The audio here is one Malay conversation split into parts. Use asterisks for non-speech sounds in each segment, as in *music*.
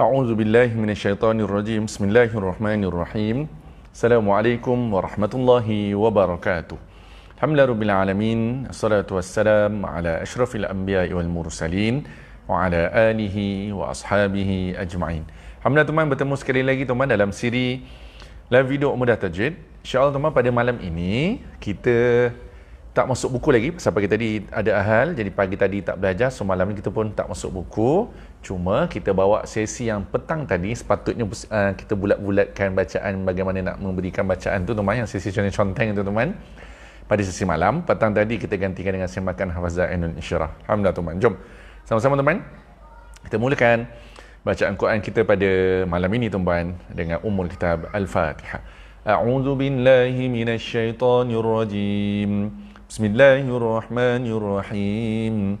أعوذ بالله من الشيطان الرجيم بسم الله الرحمن الرحيم السلام عليكم ورحمة الله وبركاته الحمد لله Mursalin, العالمين الصلاة والسلام على أشرف الأنبياء Hamba وعلى آله bertemu sekali lagi tuan-tuan dalam siri live video mudah Tajwid InsyaAllah tuan-tuan pada malam ini kita tak masuk buku lagi Sebab pagi tadi ada ahal jadi pagi tadi tak belajar so malam ni kita pun tak masuk buku Cuma kita bawa sesi yang petang tadi sepatutnya uh, kita bulat-bulatkan bacaan bagaimana nak memberikan bacaan tu teman-teman yang sesi conteng-conteng teman-teman. Pada sesi malam, petang tadi kita gantikan dengan semakan hafazah Ainul Insyirah. Alhamdulillah teman-teman. Jom sama-sama teman Kita mulakan bacaan Quran kita pada malam ini teman-teman dengan umul kitab Al-Fatihah. A'udzu billahi minasy syaithanir rajim. Bismillahirrahmanirrahim.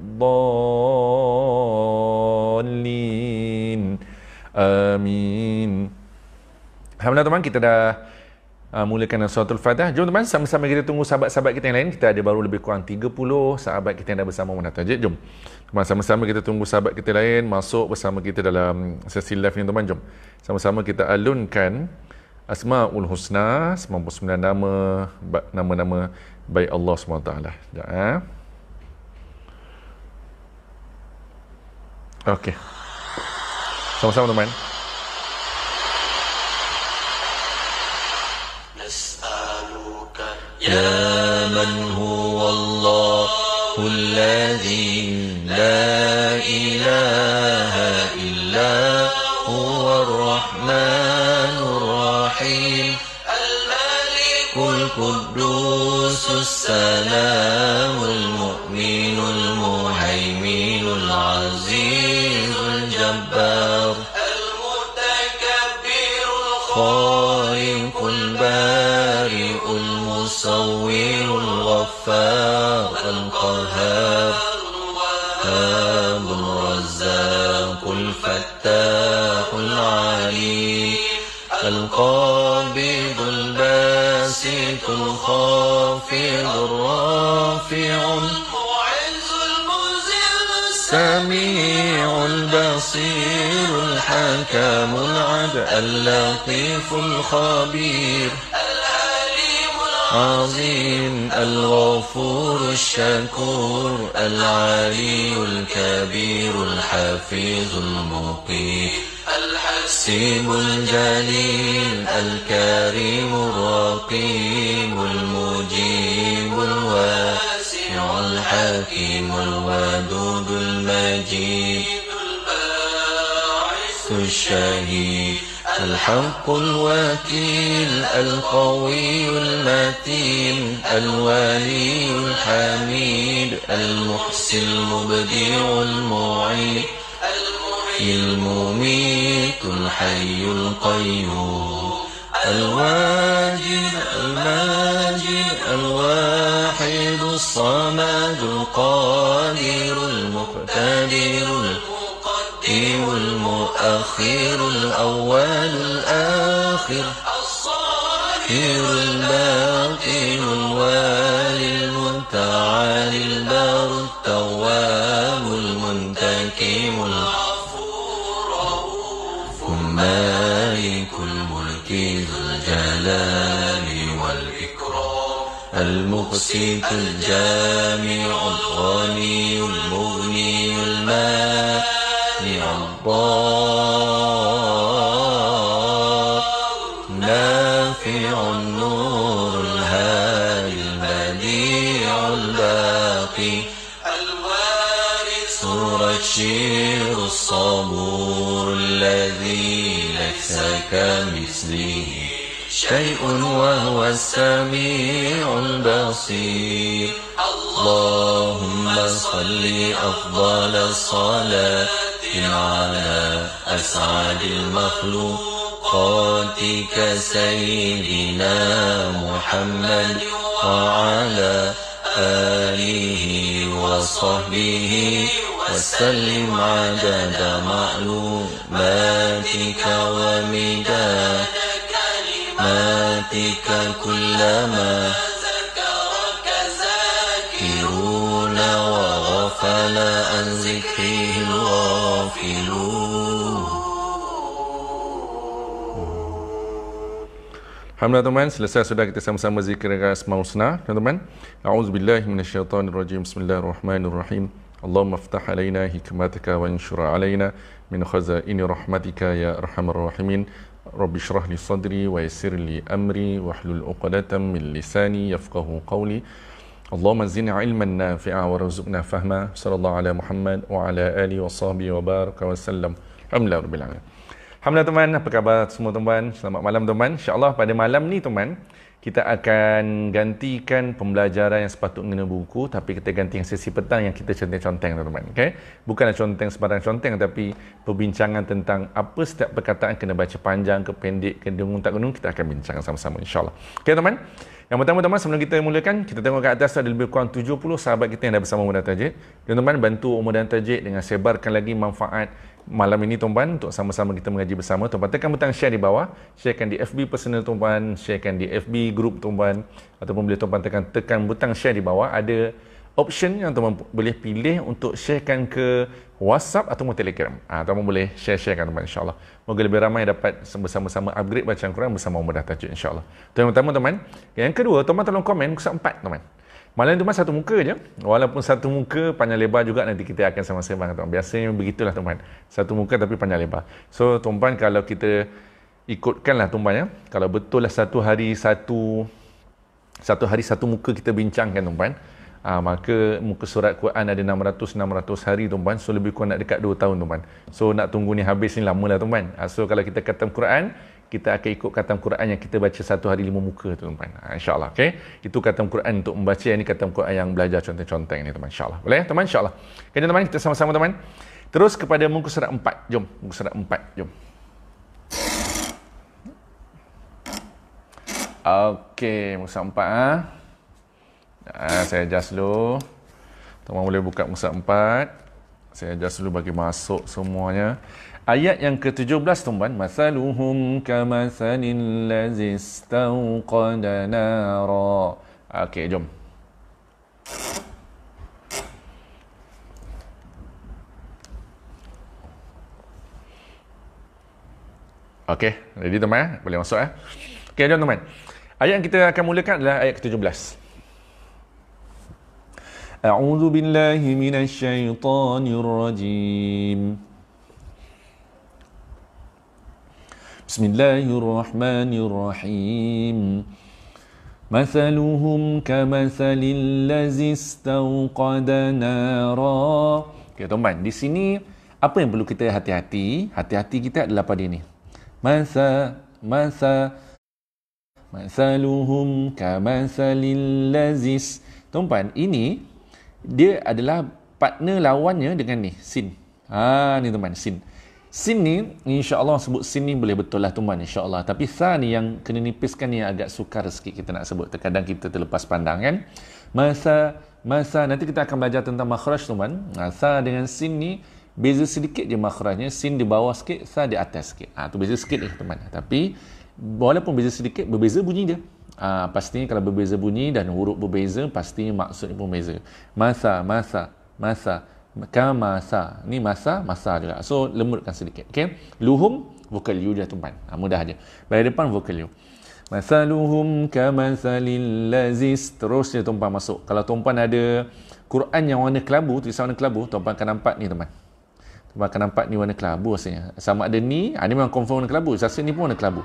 الضالين Amin. Alhamdulillah teman kita dah uh, mulakan suatu fadah. Jom teman sama-sama kita tunggu sahabat-sahabat kita yang lain Kita ada baru lebih kurang 30 sahabat kita yang dah bersama menonton Jadi jom teman sama-sama kita tunggu sahabat kita lain Masuk bersama kita dalam sesi live ni teman jom Sama-sama kita alunkan Asma'ul Husna 99 nama Nama-nama baik Allah SWT Sekejap eh Oke. Sama-sama teman. يا من هو الله الذي لا إله اللطيف الخبير عظيم الغفور الشكور العلي الكبير الحفيظ المقيم الحسيب الجليل الكريم الرقيم المجيب الواسع الحكيم الودود المجيد الباعث الشهيد الحق الوكيل القوي المتين الولي الحميد المحسن المبدع المعيد المميت الحي القيوم الواجد الماجد الواحد الصمد القادر الآخرة الباطن الوالي المتعالي البار التواب المنتكم العفور مالك الملك ذو الجلال والإكرام المقسط الجامع الغني المغني المانع الضار السميع البصير اللهم صل أفضل الصلاة على أسعد المخلوقاتك سيدنا محمد وعلى آله وصحبه وسلم عدد معلوماتك ومداد رحمتك كلما ذكرك ذاكرون وغفل عن ذكره الغافلون Alhamdulillah teman-teman, selesai sudah kita sama-sama zikir dengan Asma Husna, teman-teman. A'udzubillah minasyaitanirrajim, Bismillahirrahmanirrahim. اللهم alayna hikmataka wa insyura alayna min khazaini rahmatika ya ارحم rahimin رب اشرح لي صدري ويسر لي امري واحلل عقدة من لساني يفقه قولي اللهم زدنا علما نافعا وارزقنا فهما صلى الله على محمد وعلى اله وصحبه وبارك وسلم الحمد رب العالمين Alhamdulillah teman, apa khabar semua teman? Selamat malam teman. InsyaAllah pada malam ni teman, kita akan gantikan pembelajaran yang sepatutnya guna buku tapi kita ganti yang sesi petang yang kita conteng-conteng teman. tuan okey bukanlah conteng sembarang conteng tapi perbincangan tentang apa setiap perkataan kena baca panjang ke pendek ke dengung tak gunung kita akan bincang sama-sama insyaallah okey teman. tuan yang pertama-tama sebelum kita mulakan, kita tengok kat atas ada lebih kurang 70 sahabat kita yang dah bersama Umar dan Tajid. Tuan-tuan bantu Umar dan Tajid dengan sebarkan lagi manfaat malam ini tuan-tuan untuk sama-sama kita mengaji bersama. Tuan-tuan tekan butang share di bawah, sharekan di FB personal tuan-tuan, sharekan di FB group tuan-tuan ataupun boleh tuan-tuan tekan tekan butang share di bawah ada option yang teman boleh pilih untuk sharekan ke WhatsApp atau Telegram. Ah, teman boleh share-sharekan teman insya-Allah. Moga lebih ramai dapat bersama-sama upgrade bacaan Quran bersama mudah tajuk insya-Allah. Itu yang pertama teman. Yang kedua, teman tolong komen kuasa empat teman. Malam tu satu muka je. Walaupun satu muka panjang lebar juga nanti kita akan sama-sama teman. Biasanya begitulah teman. Satu muka tapi panjang lebar. So tuan kalau kita ikutkanlah tuan ya. Kalau betul lah satu hari satu satu hari satu muka kita bincangkan tuan Ha, maka muka surat Quran ada 600-600 hari tuan-tuan. So lebih kurang nak dekat 2 tahun tuan-tuan. So nak tunggu ni habis ni lama tuan-tuan. Ha, ah, so kalau kita katam Quran, kita akan ikut katam Quran yang kita baca satu hari lima muka tuan-tuan. Ha, ah, InsyaAllah. Okay? Itu katam Quran untuk membaca. Yang ini katam Quran yang belajar conteng-conteng ni tuan-tuan. InsyaAllah. Boleh tuan-tuan? InsyaAllah. Okay tuan-tuan kita sama-sama tuan-tuan. Terus kepada muka surat 4. Jom. Muka surat 4. Jom. Okay. Muka surat 4. Ha? Uh, saya adjust dulu. Tuan boleh buka Musa 4. Saya adjust dulu bagi masuk semuanya. Ayat yang ke-17 tuan-tuan. Masaluhum kamasanin lazistauqada nara. Okey, jom. Okey, ready tuan-tuan? Eh? Boleh masuk eh? Okey, jom tuan-tuan. Ayat yang kita akan mulakan adalah ayat ke-17. أعوذ بالله من الشيطان الرجيم بسم الله الرحمن الرحيم مثلهم كمثل الذي استوقد نارا Okay, teman-teman, di sini apa yang perlu kita hati-hati? Hati-hati kita adalah pada ini. Masa, masa, masaluhum kamasalil lazis. Tuan-tuan, ini dia adalah partner lawannya dengan ni sin ha ni teman sin sin ni insya Allah sebut sin ni boleh betul lah insya Allah. tapi sa ni yang kena nipiskan ni agak sukar sikit kita nak sebut terkadang kita terlepas pandang kan masa masa nanti kita akan belajar tentang makhraj tuan ha, sa dengan sin ni beza sedikit je makhrajnya sin di bawah sikit sa di atas sikit ha, tu beza sikit ni eh, teman tapi walaupun beza sedikit berbeza bunyi dia Uh, pastinya kalau berbeza bunyi dan huruf berbeza, pastinya maksudnya pun berbeza. Masa, masa, masa. masa. Ni masa, masa juga. So, lembutkan sedikit. Okay? Luhum, vokal U dia tumpan. Uh, mudah aja. Bagi depan, vokal U. Masaluhum kamasalil lazis. Terus dia tumpan masuk. Kalau tumpan ada Quran yang warna kelabu, tulisan warna kelabu, tumpan akan nampak ni, teman. Tumpan akan nampak ni warna kelabu rasanya. Sama ada ni, uh, ni memang confirm warna kelabu. Sasa ni pun warna kelabu.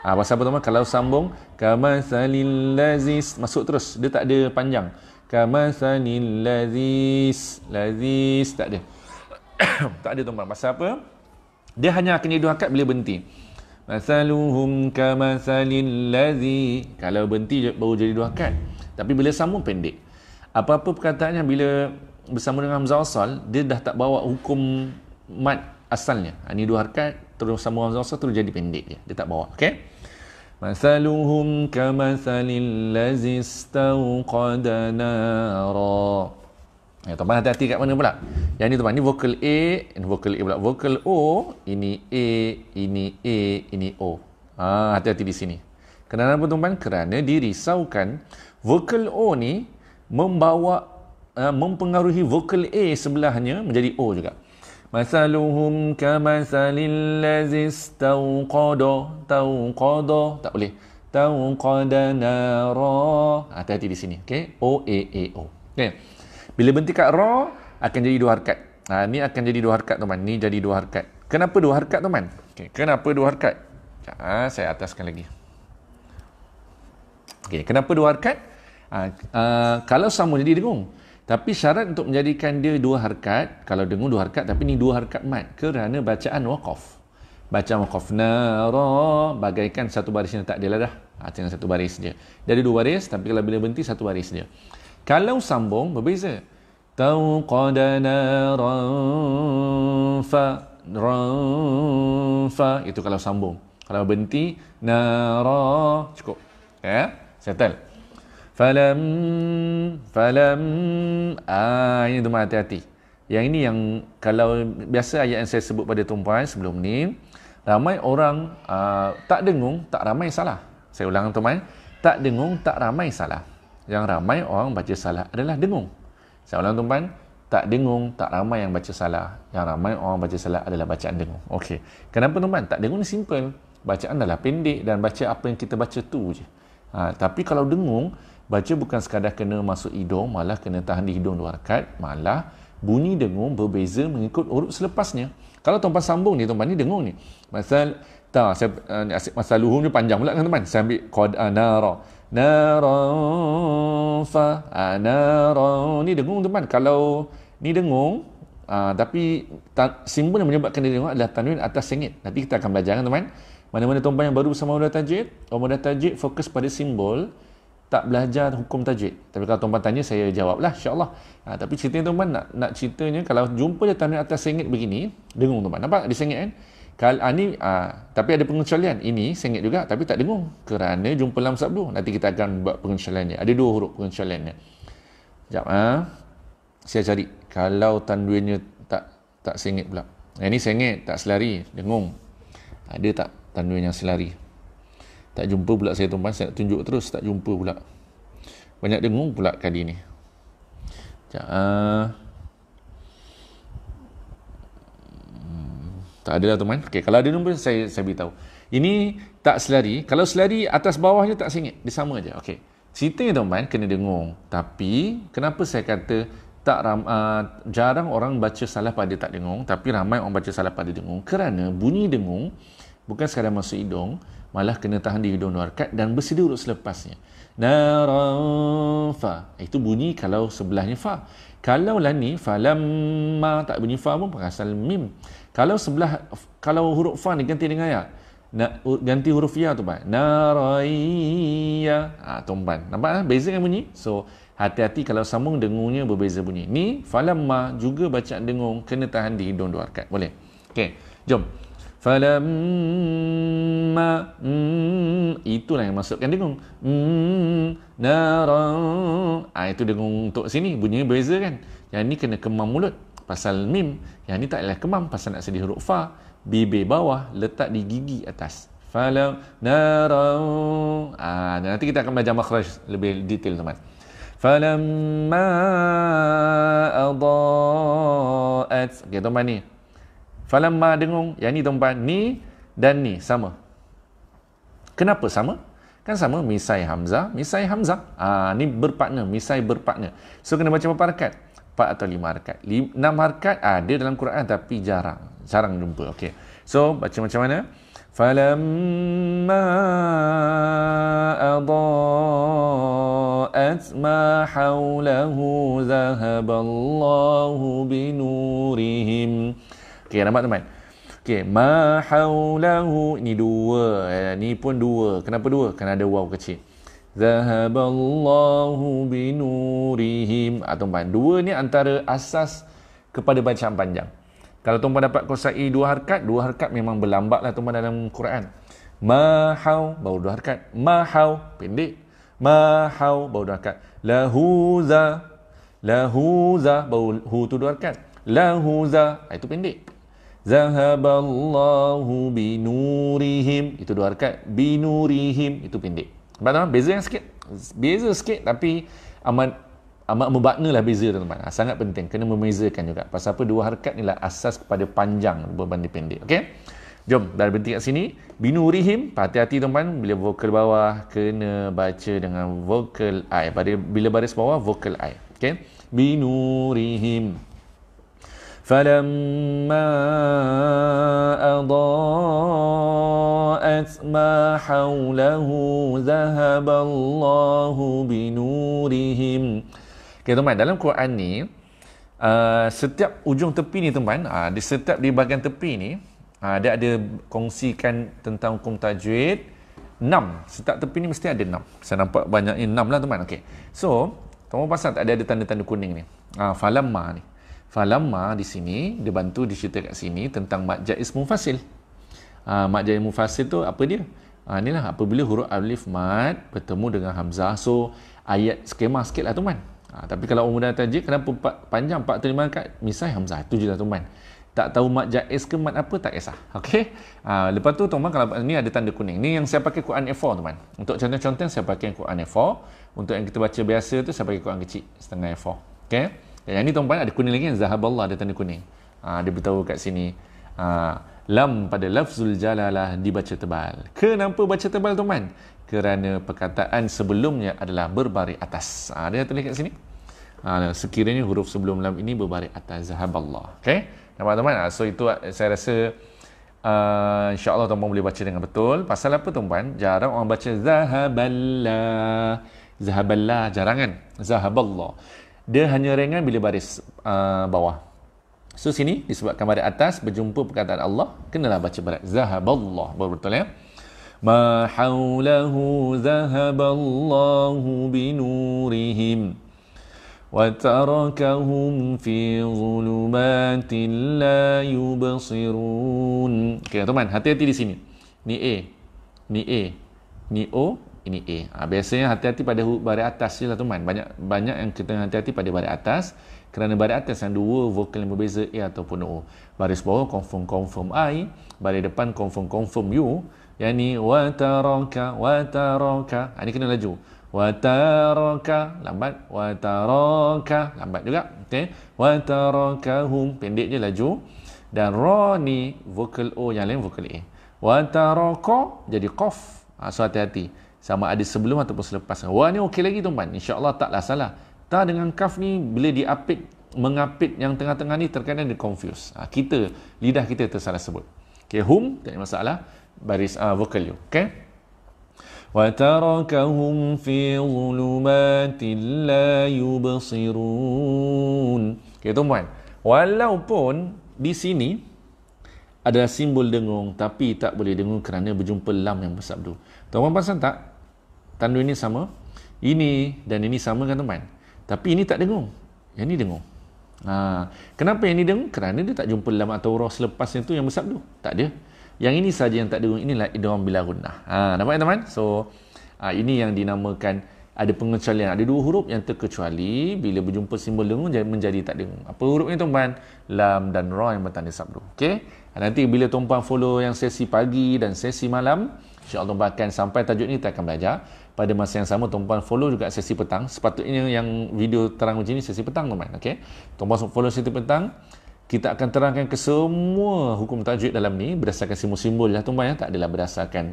Ah, pasal apa tuan-tuan? Kalau sambung, kamasalil lazis. Masuk terus. Dia tak ada panjang. Kamasalil laziz Lazis. Tak ada. *coughs* tak ada tuan-tuan. Pasal apa? Dia hanya akan jadi dua akad bila berhenti. Masaluhum kamasalil lazi. Kalau berhenti, baru jadi dua akad. Tapi bila sambung, pendek. Apa-apa perkataannya bila bersama dengan Hamzah Asal, dia dah tak bawa hukum mat asalnya. Ah, ini dua harkat, terus sambung Hamzah Asal, terus jadi pendek dia. Dia tak bawa. Okay? مثلهم كمثل الذي استوقد نارا Ya, tuan-tuan hati-hati kat mana pula. Yang ni tu, tuan ni vokal A, ni vokal A pula. Vokal O, ini A, ini A, ini O. Ah, hati-hati di sini. Kenapa tuan-tuan? Kerana dirisaukan vokal O ni membawa, eh, mempengaruhi vokal A sebelahnya menjadi O juga. Masaluhum kamasalil ladzi istawqada tawqada tak boleh tawqada nara hati-hati di sini okey o a e a e o okey bila berhenti kat ra akan jadi dua harakat ha ni akan jadi dua harakat tuan ni jadi dua harakat kenapa dua harakat tuan okey kenapa dua harakat ha saya ataskan lagi okey kenapa dua harakat ha, uh, kalau sama jadi dengung tapi syarat untuk menjadikan dia dua harkat, kalau dengung dua harkat, tapi ni dua harkat mat kerana bacaan waqaf. Baca waqaf nara, bagaikan satu baris yang tak ada lah dah. Ha, satu baris Dia ada dua baris, tapi kalau bila berhenti, satu baris dia. Kalau sambung, berbeza. Tauqada fa fa itu kalau sambung kalau berhenti nara cukup ya settle falam falam ah ini tuan hati-hati yang ini yang kalau biasa ayat yang saya sebut pada tumpuan sebelum ni ramai orang uh, tak dengung tak ramai salah saya ulang tuan tak dengung tak ramai salah yang ramai orang baca salah adalah dengung saya ulang tuan tak dengung tak ramai yang baca salah yang ramai orang baca salah adalah bacaan dengung okey kenapa tuan tak dengung ni simple bacaan adalah pendek dan baca apa yang kita baca tu je Ha, tapi kalau dengung baca bukan sekadar kena masuk hidung malah kena tahan di hidung dua rakat malah bunyi dengung berbeza mengikut urut selepasnya kalau tuan-tuan sambung ni tuan-tuan ni dengung ni masal ta saya eh, asyik masal luhum ni panjang pula kan tuan-tuan saya ambil qad anara nara fa anara ni dengung tuan-tuan kalau ni dengung Uh, tapi ta- simbol yang menyebabkan dia dengung adalah tanwin atas sengit. Nanti kita akan belajar kan teman. Mana-mana tuan-tuan yang baru bersama Umar Tajid, oh, Umar Tajid fokus pada simbol tak belajar hukum tajwid. Tapi kalau tuan-tuan tanya, saya jawablah, insyaAllah. Ha, tapi cerita tuan mana? nak, nak ceritanya, kalau jumpa dia tanda atas sengit begini, dengung tuan-tuan. Nampak? Dia sengit kan? Kal, ha, ni, ha, tapi ada pengecualian. Ini sengit juga, tapi tak dengung. Kerana jumpa dalam sabdu. Nanti kita akan buat pengecualiannya. Ada dua huruf pengecualiannya. Jap Ha. Ah. Saya cari. Kalau tanduinnya tak tak sengit pula. Ini sengit, tak selari. Dengung. Ada tak tanduin yang Selari. Tak jumpa pula saya tumpang, saya nak tunjuk terus, tak jumpa pula. Banyak dengung pula kali ni. Sekejap. Uh... Tak ada lah teman. Okay, kalau ada nombor, saya, saya beritahu. Ini tak selari. Kalau selari, atas bawahnya tak singit. Dia sama je. Okay. Cerita ni teman, kena dengung. Tapi, kenapa saya kata tak ram, uh, jarang orang baca salah pada tak dengung. Tapi ramai orang baca salah pada dengung. Kerana bunyi dengung, bukan sekadar masuk hidung malah kena tahan diri dua rakaat dan bersedia urut selepasnya Narafa eh, itu bunyi kalau sebelahnya fa kalau la ni fa lam tak bunyi fa pun pengasal mim kalau sebelah kalau huruf fa ni ganti dengan ya nak ganti huruf ya tu pak naraiya ha, ah, tumpan nampak kan? beza kan bunyi so hati-hati kalau sambung dengungnya berbeza bunyi ni falamma juga baca dengung kena tahan di hidung dua rakaat boleh okey jom Falam ma hmm, itu lah yang masukkan dengung hmm, naran ah itu dengung untuk sini bunyinya berbeza kan yang ini kena kemam mulut pasal mim yang ini tak ialah kemam pasal nak sedih huruf fa BB bawah letak di gigi atas falam naran ah dan nanti kita akan belajar makhraj lebih detail teman falamma adaat okey teman ni Falamma dengung, yang ni tempat ni dan ni sama. Kenapa sama? Kan sama misai hamzah, misai hamzah. Ah ni berpartner, misai berpartner. So kena baca berapa harakat? 4 atau 5 harakat. 6 harakat ada dalam Quran tapi jarang. Jarang jumpa. Okay. So baca macam mana? Falamma adha'at ma haulahu zahaballahu binurihim. Falamma Okey, nampak teman? Okey, ma haulahu ni dua. Eh, ni pun dua. Kenapa dua? Kerana ada waw kecil. Zahaballahu binurihim. Ah, tuan-tuan, dua ni antara asas kepada bacaan panjang. Kalau tuan-tuan dapat kosai dua harkat, dua harkat memang berlambat lah tuan-tuan dalam Quran. Mahau, baru dua harkat. Mahau, pendek. Mahau, baru dua harkat. La Lahuza, lahuza, baru hu tu dua harkat. La Lahuza, ah, itu pendek. Zahaballahu binurihim. Itu dua harakat. Binurihim. Itu pendek. Nampak tuan? Beza yang sikit. Beza sikit tapi amat amat membaknalah beza tuan teman. Ah, sangat penting. Kena membezakan juga. Pasal apa dua harakat ni lah asas kepada panjang berbanding pendek. Okey? Jom, dah berhenti kat sini. Binurihim. Hati-hati teman, Bila vokal bawah, kena baca dengan vokal I. Bila baris bawah, vokal I. Okey? Binurihim. Binurihim. فلما أضاءت ما حوله ذهب الله بنورهم Okay, teman, dalam Quran ni, uh, setiap ujung tepi ni, teman, uh, di setiap di bahagian tepi ni, uh, dia ada kongsikan tentang hukum tajwid, 6. Setiap tepi ni mesti ada enam. Saya nampak banyaknya enam lah, teman. Okay. So, teman pasal tak ada, ada tanda-tanda kuning ni. Uh, falamma ni. Falamma di sini, dia bantu dicerita kat sini tentang mad jaiz mufasil. Uh, ah, mad jaiz mufasil tu apa dia? Uh, ah, inilah apabila huruf alif mad bertemu dengan hamzah. So, ayat skema sikit lah tuan. Uh, tapi kalau orang mudah tajik, kenapa panjang pak terima kat misai hamzah? tu je lah tuan. Tak tahu mad jaiz ke mad apa, tak kisah. Okey. Uh, lepas tu tuan kalau ni ada tanda kuning. Ni yang saya pakai Quran F4 tuan. Untuk contoh-contoh saya pakai Quran F4. Untuk yang kita baca biasa tu, saya pakai Quran kecil setengah F4. Okay? Ya, yang ini tuan puan ada kuning lagi kan Zahaballah ada tanda kuning. Ha, dia beritahu kat sini. Ha, lam pada lafzul jalalah dibaca tebal. Kenapa baca tebal tuan puan? Kerana perkataan sebelumnya adalah berbaris atas. Ha, ada tulis kat sini. Ha, sekiranya huruf sebelum lam ini berbaris atas Zahaballah. Okay? Nampak tuan puan? Ha, so itu saya rasa uh, insyaAllah tuan puan boleh baca dengan betul. Pasal apa tuan puan? Jarang orang baca Zahaballah. Zahaballah jarangan, Zahaballah dia hanya ringan bila baris uh, bawah. So sini disebabkan baris atas berjumpa perkataan Allah, kenalah baca baris zahaballah. Baru betul ya. Ma haulahu zahaballahu binurihim wa tarakahum fi zulumatin la yubsirun. Okey, teman, hati-hati di sini. Ni A. Ni A. Ni O ini A. Ha, biasanya hati-hati pada baris atas je lah teman. Banyak banyak yang kita hati-hati pada baris atas kerana baris atas yang dua vokal yang berbeza A ataupun O. Baris bawah confirm confirm I, baris depan confirm confirm U. Yang ni wataraka wataraka. Ha, ah, ini kena laju. Wataraka lambat wataraka lambat juga. Okey. Watarakahum pendek je laju. Dan ra ni vokal O yang lain vokal A. Wataraka jadi qaf. Ha, ah, so hati-hati sama ada sebelum ataupun selepas wa ni okey lagi tuan-tuan insyaallah taklah salah ta dengan kaf ni bila diapit mengapit yang tengah-tengah ni terkadang dia confuse ha, ah, kita lidah kita tersalah sebut okey hum tak ada masalah baris uh, vokal you okey wa tarakahum fi zulumatin la yubsirun okey tuan-tuan walaupun di sini ada simbol dengung tapi tak boleh dengung kerana berjumpa lam yang bersabdu. Tuan-tuan perasan tak? tandu ini sama ini dan ini sama kan teman tapi ini tak dengung yang ini dengung ha. kenapa yang ini dengung kerana dia tak jumpa dalam atau roh selepas itu yang besar bersabdu tak dia? yang ini saja yang tak dengung inilah idram bila gunnah ha. nampak kan teman so ha, ini yang dinamakan ada pengecualian ada dua huruf yang terkecuali bila berjumpa simbol dengung menjadi tak dengung apa huruf tuan teman? lam dan ra yang bertanda sabdu okey nanti bila tuan follow yang sesi pagi dan sesi malam insya-Allah bahkan sampai tajuk ni kita akan belajar pada masa yang sama tuan tuan follow juga sesi petang sepatutnya yang video terang macam ni sesi petang tuan tuan. okay? tuan tuan follow sesi petang kita akan terangkan ke semua hukum tajwid dalam ni berdasarkan simbol-simbol lah tuan tuan ya? tak adalah berdasarkan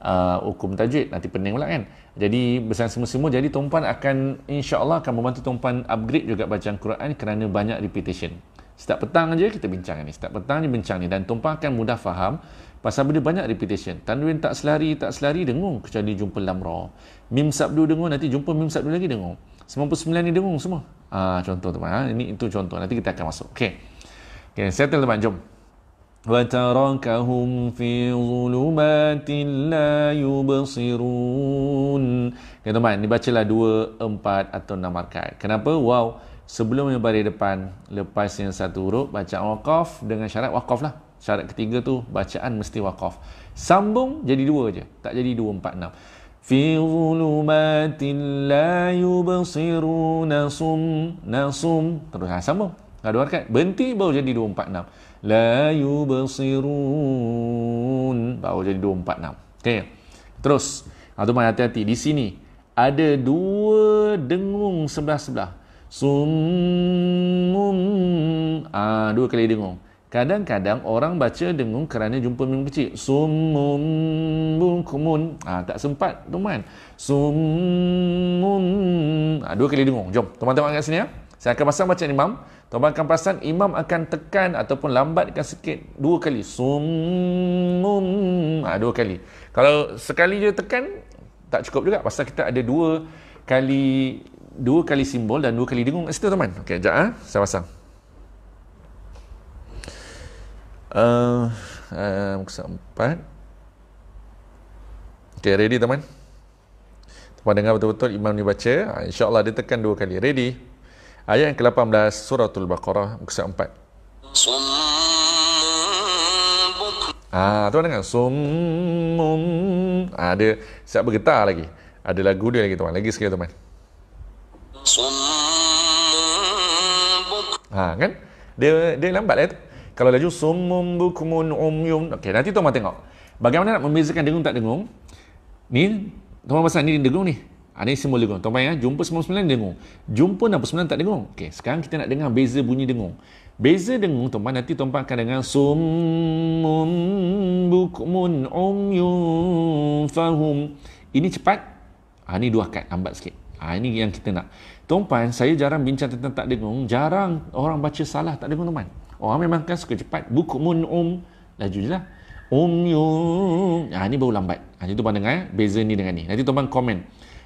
uh, hukum tajwid nanti pening pula kan jadi berdasarkan simbol-simbol jadi tuan tuan akan insyaAllah akan membantu tuan tuan upgrade juga bacaan Quran kerana banyak repetition setiap petang aja kita bincang ni setiap petang je bincang ni dan tuan tuan akan mudah faham Pasal benda banyak repetition. Tanwin tak selari, tak selari, dengung. Kecuali jumpa lamra. Mim sabdu dengung, nanti jumpa mim sabdu lagi dengung. 99 ni dengung semua. Ah ha, contoh tu Ha? Ah, ini itu contoh. Nanti kita akan masuk. Okay, okay settle teman. Jom. وَتَرَكَهُمْ فِي ظُلُمَاتٍ لَا يُبَصِرُونَ Kata teman, ni bacalah dua, empat atau enam markat. Kenapa? Wow, sebelum yang baris depan, lepas yang satu huruf, baca waqaf dengan syarat waqaf lah syarat ketiga tu bacaan mesti waqaf sambung jadi dua je tak jadi dua empat enam fi zulumatin la yubsiruna sum nasum terus ha, sambung kedua ha, rakaat berhenti baru jadi dua empat enam la yubsirun baru jadi dua empat enam okey terus ha, tu mai hati-hati di sini ada dua dengung sebelah-sebelah sum ah ha, dua kali dengung Kadang-kadang orang baca dengung kerana jumpa mim kecil. Sumum bukumun. Ah tak sempat, tuan. Sumum. Ha, ah, dua kali dengung. Jom, Teman-teman kat sini ya. Saya akan pasang baca imam. Tuan akan pasang imam akan tekan ataupun lambatkan sikit dua kali. Sumum. Ah dua kali. Kalau sekali je tekan tak cukup juga pasal kita ada dua kali dua kali simbol dan dua kali dengung kat situ, tuan. Okey, jap ah. Ha? Saya pasang. uh, muka surat empat Okay, ready teman? Teman dengar betul-betul imam ni baca ha, InsyaAllah dia tekan dua kali Ready? Ayat yang ke-18 Suratul Baqarah Muka surat empat Ah, ha, tuan dengar Summum ha, ah, Ada siap bergetar lagi Ada lagu dia lagi teman Lagi sekali teman Ah, ha, kan? Dia dia lambat lah tu. Kalau laju sumum bukumun umyum. Okey, nanti tuan tengok. Bagaimana nak membezakan dengung tak dengung? Ni tuan masa ni dengung ni. Ada ha, semua dengung. Tuan ya, eh? jumpa 99 dengung. Jumpa 69 tak dengung. Okey, sekarang kita nak dengar beza bunyi dengung. Beza dengung tuan nanti tuan akan dengar sumum bukumun umyum fahum. Ini cepat. Ha, ah, ini dua akad, ambat sikit. Ha, ini yang kita nak. Tuan saya jarang bincang tentang tak dengung. Jarang orang baca salah tak dengung tuan Orang memang kan suka cepat. mun um. lah Um yum. Ha, ah, ni baru lambat. Ha, ah, tu tuan dengar. Ya? Beza ni dengan ni. Nanti tuan-tuan komen.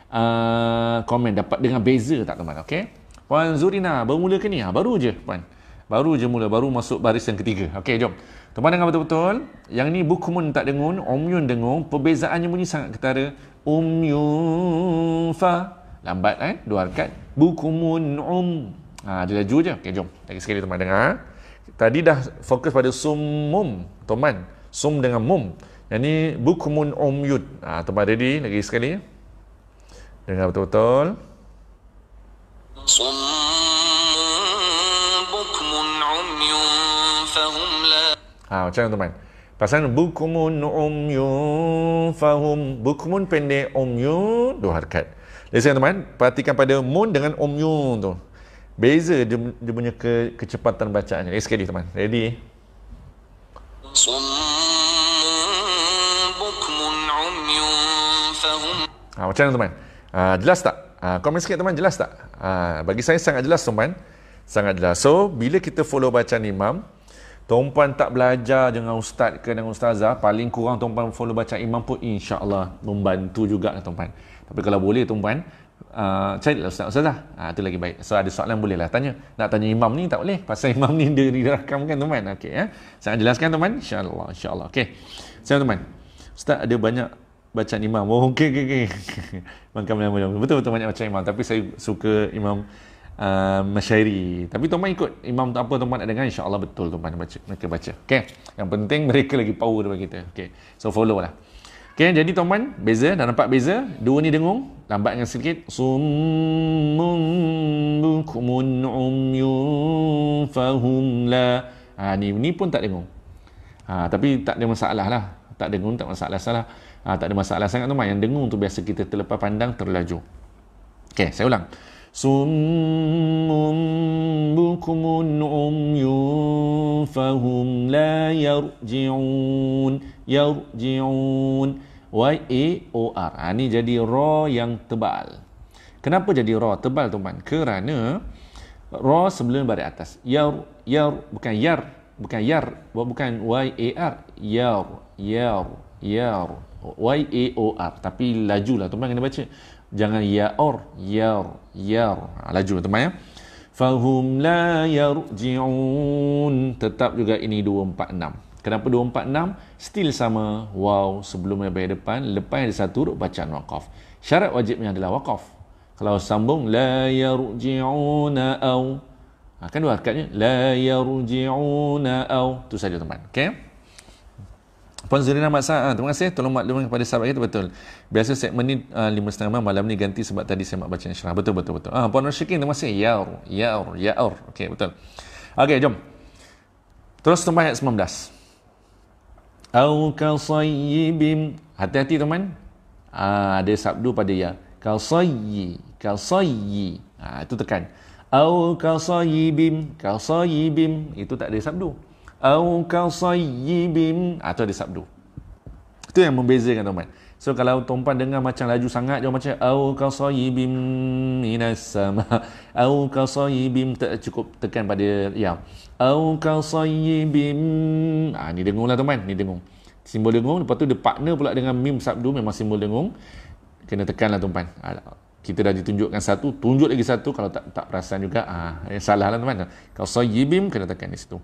Uh, komen dapat dengan beza tak tuan-tuan. Okay. Puan Zurina, bermula ke ni? Ha, baru je, Puan. Baru je mula. Baru masuk baris yang ketiga. Okay, jom. Tuan-tuan dengar betul-betul. Yang ni buku mun tak dengun. Omyun dengung. Perbezaannya bunyi sangat ketara. Um Umyun fa. Lambat, kan? Eh? Dua arkat. Buku mun um. Ha, dia laju je. Okey, jom. Lagi sekali tuan-tuan dengar tadi dah fokus pada sumum toman sum dengan mum yang ni bukumun umyud ha, toman ready lagi sekali dengar betul-betul Sum bukumun Ha, macam mana teman? Pasal bukumun umyun fahum bukumun pendek umyun dua harkat. Lihat teman, perhatikan pada mun dengan umyun tu. Beza dia, dia punya ke, kecepatan bacaannya. Eh, sekali teman. Ready? Ha, macam mana teman? Ha, jelas tak? Ha, komen sikit teman, jelas tak? Ha, bagi saya sangat jelas teman. Sangat jelas. So, bila kita follow bacaan imam, Tuan tak belajar dengan ustaz ke dengan ustazah, paling kurang tuan follow bacaan imam pun insya-Allah membantu juga tuan Tapi kalau boleh tuan uh, cari lah ustaz ustazah uh, ah, itu lagi baik so ada soalan boleh lah tanya nak tanya imam ni tak boleh pasal imam ni dia kan, teman okey ya saya jelaskan teman insyaallah insyaallah okey saya teman ustaz ada banyak bacaan imam oh, okey okey okey *laughs* makam nama betul betul banyak bacaan imam tapi saya suka imam uh, masyairi tapi tuan ikut imam tak apa tuan ada dengar insyaallah betul tuan baca mereka baca okey yang penting mereka lagi power daripada kita okey so follow lah Okay, jadi tuan-tuan, beza, dah nampak beza. Dua ni dengung, lambat dengan sedikit. Summun bukumun umyun la. Ha, ni, ni pun tak dengung. Ha, tapi tak ada masalah lah. Tak dengung, tak masalah salah. Ha, tak ada masalah sangat tuan-tuan. Yang dengung tu biasa kita terlepas pandang, terlaju. Okay, saya ulang. Summun bukumun umyun fahum la yarji'un. Yarji'un. Yarji'un. Y-A-O-R. Ha, ini jadi ra yang tebal. Kenapa jadi ra tebal tuan-tuan? Kerana ra sebelum baris atas. Yar, yar, bukan yar. Bukan yar, bukan Y-A-R. Yar, yar, yar. Y-A-O-R. Tapi lajulah tuan-tuan kena baca. Jangan ya'or, yar, yar. Ha, laju tuan-tuan ya. Fahum la yarji'un. Tetap juga ini 246. Kenapa 246? Still sama. Wow, sebelumnya bayar depan. Lepas ada satu huruf bacaan wakaf. Syarat wajibnya adalah wakaf. Kalau sambung, la yarji'una au. Ha, kan dua harikatnya? La yarji'una au. Itu saja teman. Okay? Puan Zulina Mat Sa'ad, ha, terima kasih. Tolong maklumkan kepada sahabat kita, betul. Biasa segmen ni uh, lima setengah malam, malam ni ganti sebab tadi saya mak baca insyarah. Betul, betul, betul. Ah, Puan Rashikin, terima kasih. Ya'ur, ya'ur, ya'ur. Okey, betul. Okey, jom. Terus tempat ayat 19 au kasayyibin hati-hati teman aa, ah, ada sabdu pada ya kasayyi kasayyi ha, itu tekan au kasayyibin kasayyibin itu tak ada sabdu au kasayyibin atau ah, ada sabdu itu yang membezakan teman-teman So kalau tumpan dengar macam laju sangat dia macam au kasayibim minas sama *laughs* au kasayibim tak cukup tekan pada ya au kasayibim ah ni dengunglah tuan ni dengung simbol dengung lepas tu dia partner pula dengan mim sabdu memang simbol dengung kena tekanlah tuan ah, kita dah ditunjukkan satu tunjuk lagi satu kalau tak tak perasan juga ah eh, salahlah tuan kasayibim kena tekan di situ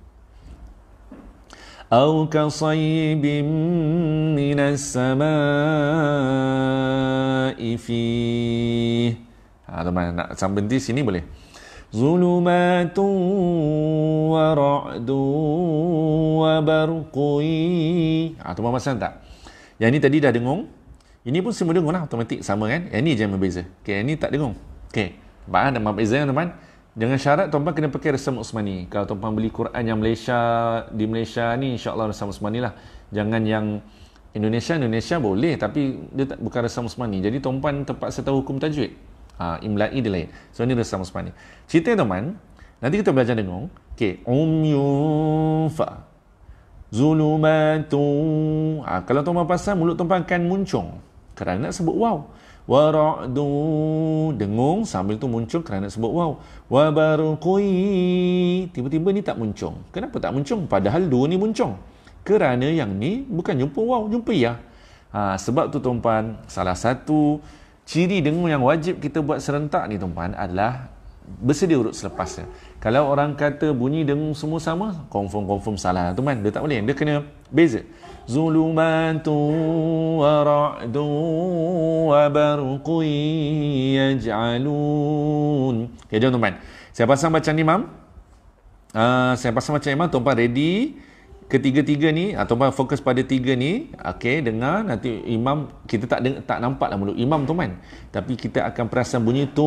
أو كصيب من السماء فيه هذا ما سامبن دي سيني بلي ظلمات ورعد وبرق هذا ما مثلا يعني tadi dah dengung ini pun semua dengung lah automatik sama kan yang ni je yang berbeza okay, yang ni tak dengung okay. Bahan dan mabizah yang teman-teman dengan syarat tuan-tuan kena pakai resam Usmani. Kalau tuan-tuan beli Quran yang Malaysia, di Malaysia ni insya-Allah resam Usmani lah. Jangan yang Indonesia, Indonesia boleh tapi dia tak, bukan resam Usmani. Jadi tuan-tuan terpaksa tahu hukum tajwid. Ha, imla'i dia lain. So ni resam Usmani. Cerita tuan-tuan, nanti kita belajar dengung. Okey, um yufa. Zulumatu. Ha, kalau tuan-tuan pasal mulut tuan-tuan akan muncung kerana nak sebut wow wa ra'du dengung sambil tu muncul kerana sebut wow, wa barqi tiba-tiba ni tak muncung kenapa tak muncung padahal dua ni muncung kerana yang ni bukan jumpa wow, jumpa ya ha, sebab tu tuan salah satu ciri dengung yang wajib kita buat serentak ni tuan adalah bersedia urut selepasnya kalau orang kata bunyi dengung semua sama confirm confirm salah tuan dia tak boleh dia kena beza ظلمات ورعد وبرق يجعلون Okay, jom tuan-tuan. Saya pasang ni imam. Uh, ah, saya pasang bacaan imam. Tuan-tuan ready. Ketiga-tiga ni. atau ah, tuan fokus pada tiga ni. Okay, dengar. Nanti imam, kita tak dengar, tak nampak lah mulu imam tu main. Tapi kita akan perasan bunyi tu.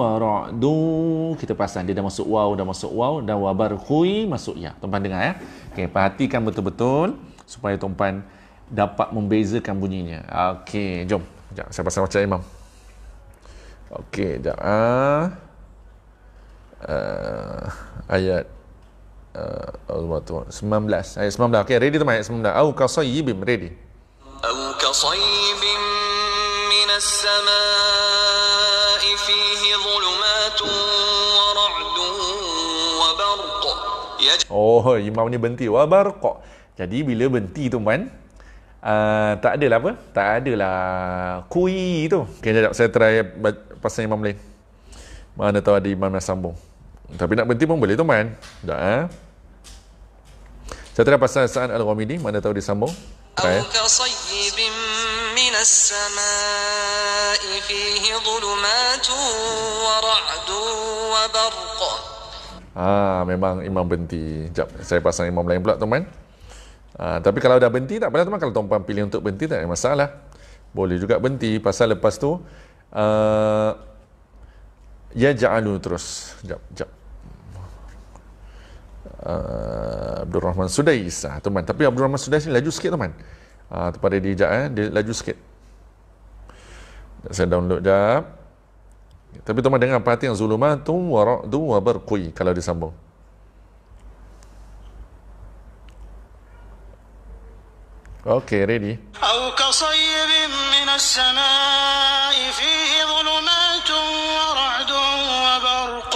Ra'du. Kita perasan. Dia dah masuk wow, dah masuk wow. Dan wabar khui masuk ya. tuan dengar ya. Okay, perhatikan betul-betul supaya tuan-puan dapat membezakan bunyinya. Okey, jom. Sekejap, saya pasang macam imam. Okey, sekejap. Uh, uh, ayat ah, uh, 19. Ayat 19. Okey, ready teman Ayat 19. Au kasayibim, ready. Au kasayibim minas sama'i fihi zulumatu wa ra'du wa barq. Oh, imam ni berhenti. Wa barq. Jadi bila berhenti tu tuan uh, tak adalah apa? Tak adalah kui tu. Okey, jap saya try pasal imam lain. Mana tahu ada imam yang sambung. Tapi nak berhenti pun boleh tu, tuan Dah eh? Saya try pasal Sa'an Al-Ghamidi, mana tahu dia sambung. Try. السماء eh? ah, memang imam berhenti. Jap, saya pasang imam lain pula tu, tuan Ha, tapi kalau dah berhenti tak apa tuan kalau tuan pilih untuk berhenti tak ada masalah. Boleh juga berhenti pasal lepas tu uh, ya ja'alu terus. Jap jap. Uh, Abdul Rahman Sudais ha, teman tapi Abdul Rahman Sudais ni laju sikit teman ha, kepada dia jap eh. dia laju sikit saya download jap tapi teman dengar apa hati yang zulumatum wa ra'du wa barqui kalau disambung Okay, ready. أو كصيب من السماء فيه ظلمات ورعد وبرق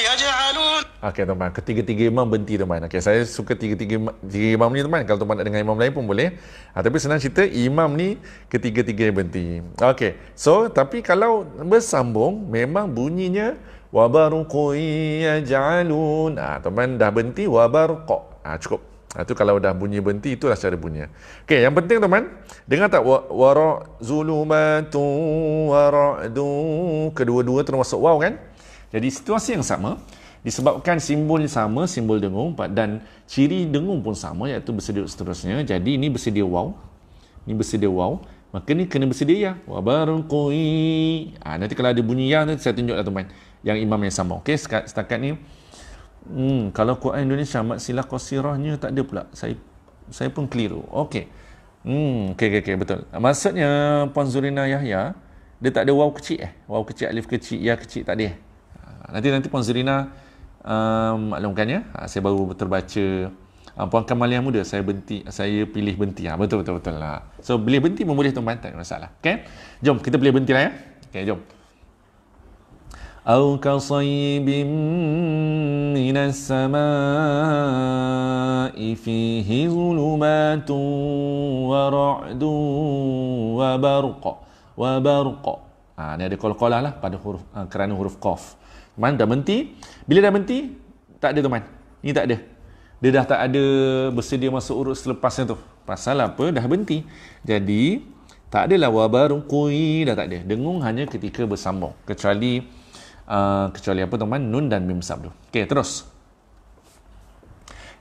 يجعلون Okay, teman. Ketiga-tiga imam berhenti, teman. Okay, saya suka tiga-tiga tiga imam ni, teman. Kalau teman nak dengar imam lain pun boleh. Ha, tapi senang cerita, imam ni ketiga-tiga berhenti. Okay. So, tapi kalau bersambung, memang bunyinya wabarukui yaj'alun. Ha, teman dah berhenti, wabarukok. Ha, cukup. Itu ha, kalau dah bunyi berhenti, itulah cara bunyi. Okey, yang penting teman, dengar tak? Warazulumatu du Kedua-dua termasuk waw kan? Jadi situasi yang sama, disebabkan simbol sama, simbol dengung dan ciri dengung pun sama iaitu bersedia seterusnya. Jadi ini bersedia waw. Ini bersedia waw. Maka ni kena bersedia ya. Wa barqi. Ah ha, nanti kalau ada bunyi ya nanti saya tunjuklah teman yang imam yang sama. Okey, setakat ni Hmm, kalau Quran Indonesia mat sila qasirahnya tak ada pula. Saya saya pun keliru. Okey. Hmm, okey okey okay, betul. Maksudnya Puan Zulina Yahya dia tak ada waw kecil eh. Waw kecil alif kecil ya kecil tak ada. Eh? Ah, nanti nanti Puan Zulina um, ah, maklumkan ya. Ah, saya baru terbaca um, Puan Kamal muda saya benti saya pilih benti. Ha, betul betul betul lah. So boleh benti memboleh tuan-tuan tak masalah. Okey. Jom kita boleh benti lah ya. Okey jom. أو كصيب من السماء فيه ظلمات ورعد وبرق وبرق ha, ni ada kol-kolah lah pada huruf, ha, kerana huruf qaf Teman dah berhenti Bila dah berhenti Tak ada teman Ni tak ada Dia dah tak ada bersedia masuk urut selepasnya tu Pasal apa? Dah berhenti Jadi Tak adalah wabarukui Dah tak ada Dengung hanya ketika bersambung Kecuali Ah, kecuali apa teman nun dan mim sabdu okey terus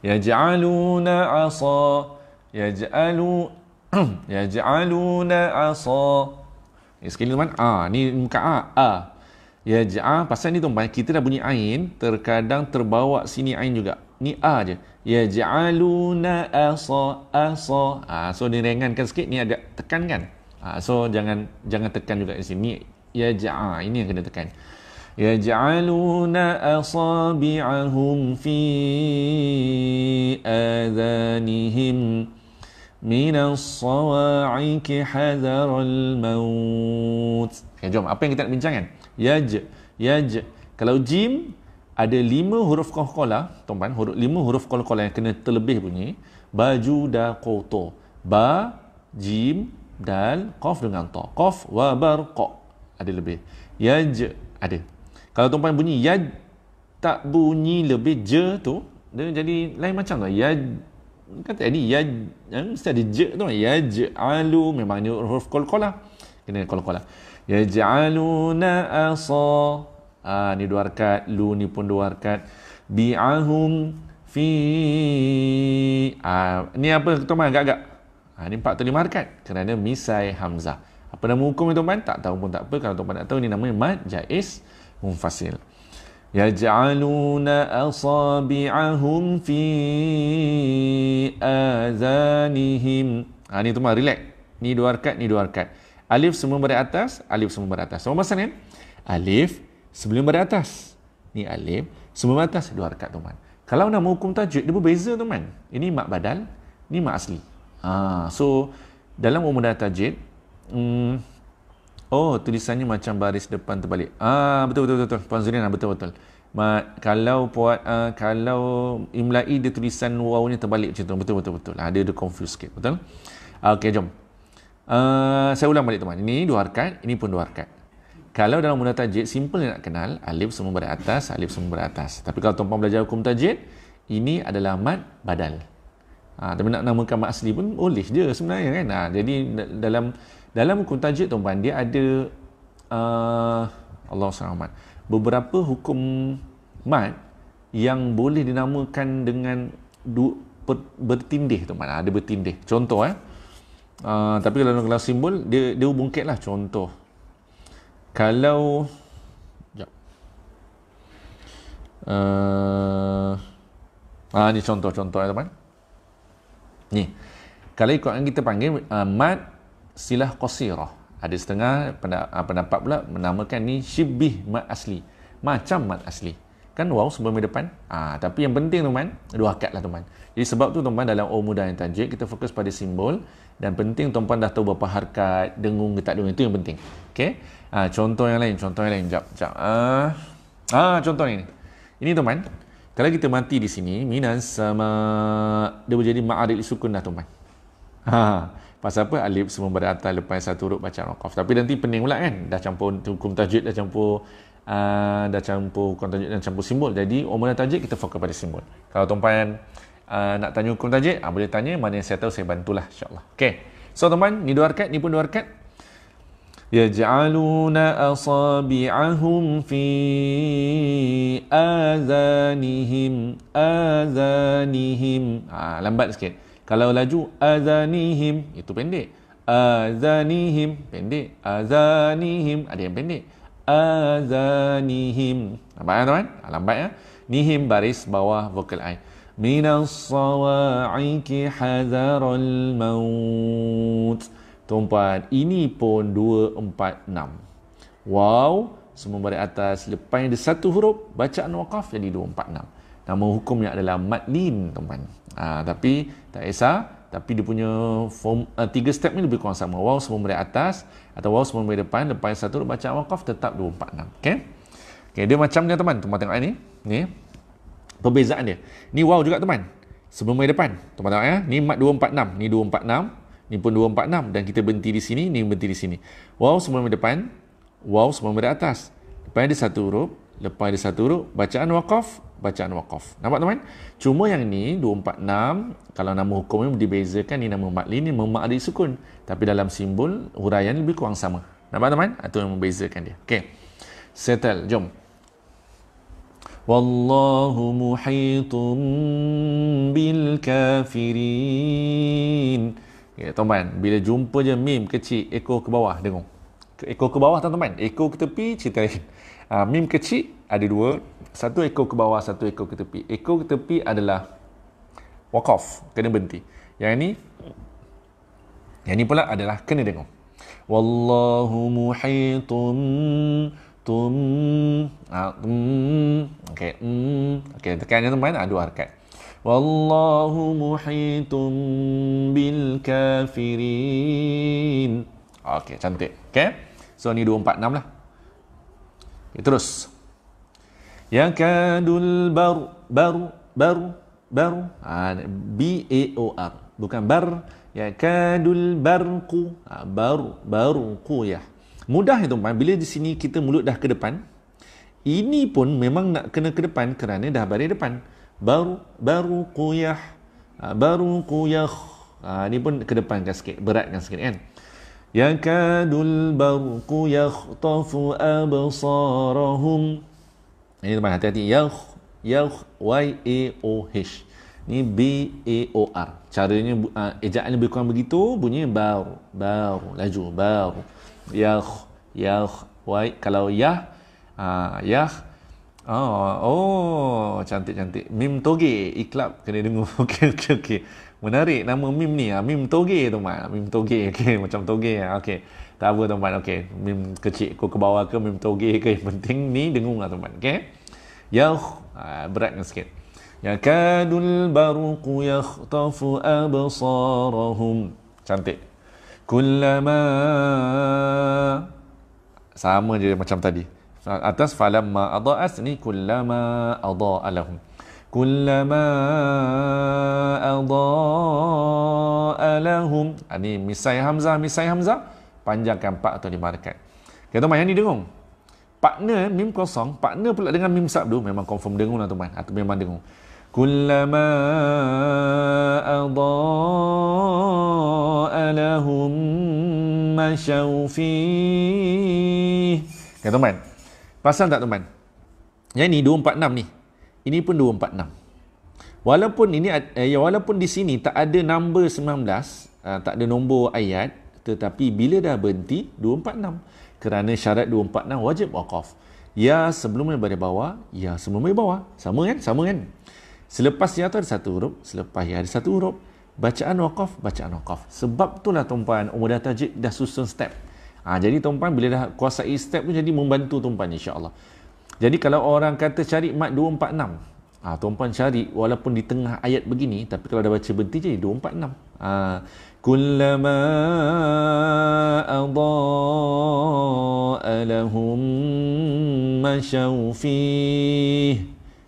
yaj'aluna asa yaj'alu *clears throat* yaj'aluna asa Ini sekali teman a ah, ni muka a a ya yaj'a pasal ni teman kita dah bunyi ain terkadang terbawa sini ain juga ni a je yaj'aluna asa asa ha, so ni ringankan sikit ni ada tekan kan ha, so jangan jangan tekan juga di sini ya ja ini yang kena tekan يجعلون أصابعهم في آذانهم من الصواعق حذر الموت okay, ya, jom apa yang kita nak bincang kan yaj yaj kalau jim ada lima huruf qalqalah tuan huruf lima huruf qalqalah yang kena terlebih bunyi baju da qoto ba jim dal qaf dengan ta qaf wa bar ada lebih yaj ada kalau tuan bunyi ya tak bunyi lebih je tu, dia jadi lain macam lah. Ya kata tadi ya eh, mesti ada je tu lah. ya Alu memang ni huruf qalqalah. Kena qalqalah. Ya ja'aluna asa. Ah ni dua harakat, lu ni pun dua harakat. Bi'ahum fi ah ni apa tuan-tuan agak-agak? Ah ni 4 atau 5 harakat kerana misai hamzah. Apa nama hukum tuan-tuan? Tak tahu pun tak apa. Kalau tuan-tuan nak tahu ni namanya mad jaiz munfasil Yajalun asabi'ahum fi azanihim ha, ni tu mah relax ni dua rakat ni dua rakat alif semua berada atas alif semua berada atas sama pasal kan alif sebelum berada atas ni alif semua berada atas dua rakat tuan kalau nama hukum tajwid dia berbeza tuan ini mak badal ni mak asli ha, so dalam umum tajwid hmm, Oh, tulisannya macam baris depan terbalik. Ah, betul betul betul. betul. Puan Zulina betul betul. Mat, kalau puat uh, ah, kalau imlai dia tulisan wawnya terbalik macam tu. Betul betul betul. Ada ah, ada confuse sikit, betul? Ah, okey, jom. Uh, saya ulang balik teman. Ini dua harakat, ini pun dua harakat. Kalau dalam mula tajid, simple nak kenal. Alif semua berada atas, alif semua berada atas. Tapi kalau tuan-tuan belajar hukum tajid, ini adalah mad badal. Ha, tapi nak namakan mat asli pun boleh je sebenarnya kan. Ha, jadi dalam dalam hukum tajwid tuan-puan dia ada uh, Allah SWT beberapa hukum mat yang boleh dinamakan dengan du, per, bertindih tuan-puan ada ah, bertindih contoh eh Uh, tapi kalau kalau simbol dia dia hubung lah, contoh kalau jap uh, ah ni contoh contoh eh, tuan. teman ni kalau ikut yang kita panggil uh, mat silah qasirah. Ada setengah ah, pendapat pula menamakan ni syibih mat asli. Macam mat asli. Kan waw sebelum depan. Ah, ha, tapi yang penting tu man, dua akad lah tu man. Jadi sebab tu tuan dalam O Muda yang tajik, kita fokus pada simbol. Dan penting tuan dah tahu berapa harkat, dengung ke tak dengung. Itu yang penting. Okay. Ha, ah, contoh yang lain. Contoh yang lain. Sekejap. Sekejap. Ah, ha, contoh ni. Ini tuan kalau kita mati di sini, minas sama dia boleh jadi ma'aril sukun dah tuan Ha. Pasal apa? Alif semua berada atas lepas satu huruf macam Qaf. Tapi nanti pening pula kan? Dah campur hukum tajwid, dah campur Uh, dah campur hukum tajuk dan campur simbol jadi umur tajuk kita fokus pada simbol kalau tuan-puan ah, nak tanya hukum tajuk uh, ah, boleh tanya mana yang saya tahu saya bantulah insyaAllah Okay, so tuan-puan ni dua harkat ni pun dua harkat yaj'aluna asabi'ahum fi azanihim azanihim ah, lambat sikit kalau laju azanihim itu pendek. Azanihim pendek. Azanihim ada yang pendek. Azanihim. Apa ya tuan? Lambat ah, ya. Nihim baris bawah vokal I. Min al sawaiki hazarul maut. Tuan-puan, ini pun 2, 4, 6. Wow, semua baris atas lepas yang ada satu huruf, bacaan wakaf jadi 2, 4, 6 nama hukumnya adalah Madlin teman ha, ah, tapi tak kisah tapi dia punya form, uh, tiga step ni lebih kurang sama waw sebelum beri atas atau waw sebelum beri depan depan satu baca wakaf tetap dua empat enam. Okay? Okay, dia macam ni teman teman tengok ni ni perbezaan dia ni waw juga teman sebelum beri depan Tempat tengok ya ni mat enam. ni dua empat enam. ni pun dua empat enam. dan kita berhenti di sini ni berhenti di sini waw sebelum beri depan waw sebelum beri atas depan ada satu huruf lepas ada satu huruf bacaan wakaf bacaan wakaf. Nampak teman? Cuma yang ni 246 kalau nama hukum ni dibezakan ni nama matli ni memakai sukun. Tapi dalam simbol huraian lebih kurang sama. Nampak teman? Itu ah, yang membezakan dia. Okey. Settle. Jom. Wallahu muhitun bil kafirin. Ya, teman, bila jumpa je mim kecil ekor ke bawah dengung. Ekor ke bawah tuan-teman, ekor ke tepi cerita lain. Uh, mim kecil ada dua, satu ekor ke bawah, satu ekor ke tepi. Ekor ke tepi adalah walk off, kena berhenti. Yang ini yang ini pula adalah kena dengung. Wallahu muhitum ah, tum okey mm okey tekan yang main ada dua harakat wallahu muhitum bil kafirin okey cantik okey so ni dua empat enam lah terus Yakadul bar bar bar bar ha, B A O R bukan bar yakadul barqu ha, bar barqu ya mudah itu ya, bila di sini kita mulut dah ke depan ini pun memang nak kena ke depan kerana dah baris depan bar barqu ya ha, barqu ya ha, ni pun ke depan. depankan sikit beratkan sikit kan yakadul barqu yakhtafu absarahum ha, ini teman hati-hati. Yauh, Yauh, Y-A-O-H. Ini B-A-O-R. Caranya, uh, ah, ejaan lebih kurang begitu, bunyi bau, bau, laju, bau. Yauh, Yauh, Y, kalau Yah, uh, Yah, Oh, oh, cantik cantik. Mim Toge, iklap kena dengar. *laughs* okay okey, okey. Menarik nama Mim ni. ya Mim Toge tu mak. Mim Toge, okay Macam Toge. ya okay tak apa tuan-tuan. Okey. Mim kecil ke, ke bawah ke, mim toge ke. Yang penting ni dengung lah tuan-tuan. Okey. Yauh. Ah, berat kan sikit. Ya kadul baruku yakhtafu abasarahum. Cantik. Kullama. Sama je macam tadi. Atas falamma adha'as ah, ni kullama adha'alahum. كلما أضاء لهم يعني مساي همزة مساي panjangkan 4 atau 5 rakaat. Kata teman yang ni dengung. Partner eh, mim kosong, partner pula dengan mim sabdu memang confirm dengung lah teman. Atau memang dengung. Kullama adha'a lahum masyau Kata teman. Pasal tak teman? Yang ni 246 ni. Ini pun 246. Walaupun ini eh, ya, walaupun di sini tak ada number 19, uh, eh, tak ada nombor ayat, tetapi bila dah berhenti, 246. Kerana syarat 246 wajib wakaf. Ya sebelumnya dari bawah, ya sebelumnya dari bawah. Sama kan? Sama kan? Selepas ya tu ada satu huruf, selepas ya ada satu huruf. Bacaan wakaf, bacaan wakaf. Sebab itulah tuan-puan, Umudah Tajik dah susun step. Ha, jadi tuan bila dah kuasai step tu, jadi membantu tuan Insya Allah. Jadi kalau orang kata cari mat 246, ha, tuan-puan cari walaupun di tengah ayat begini, tapi kalau dah baca berhenti jadi 246. Ha, كلما أضاء لهم مشوا فيه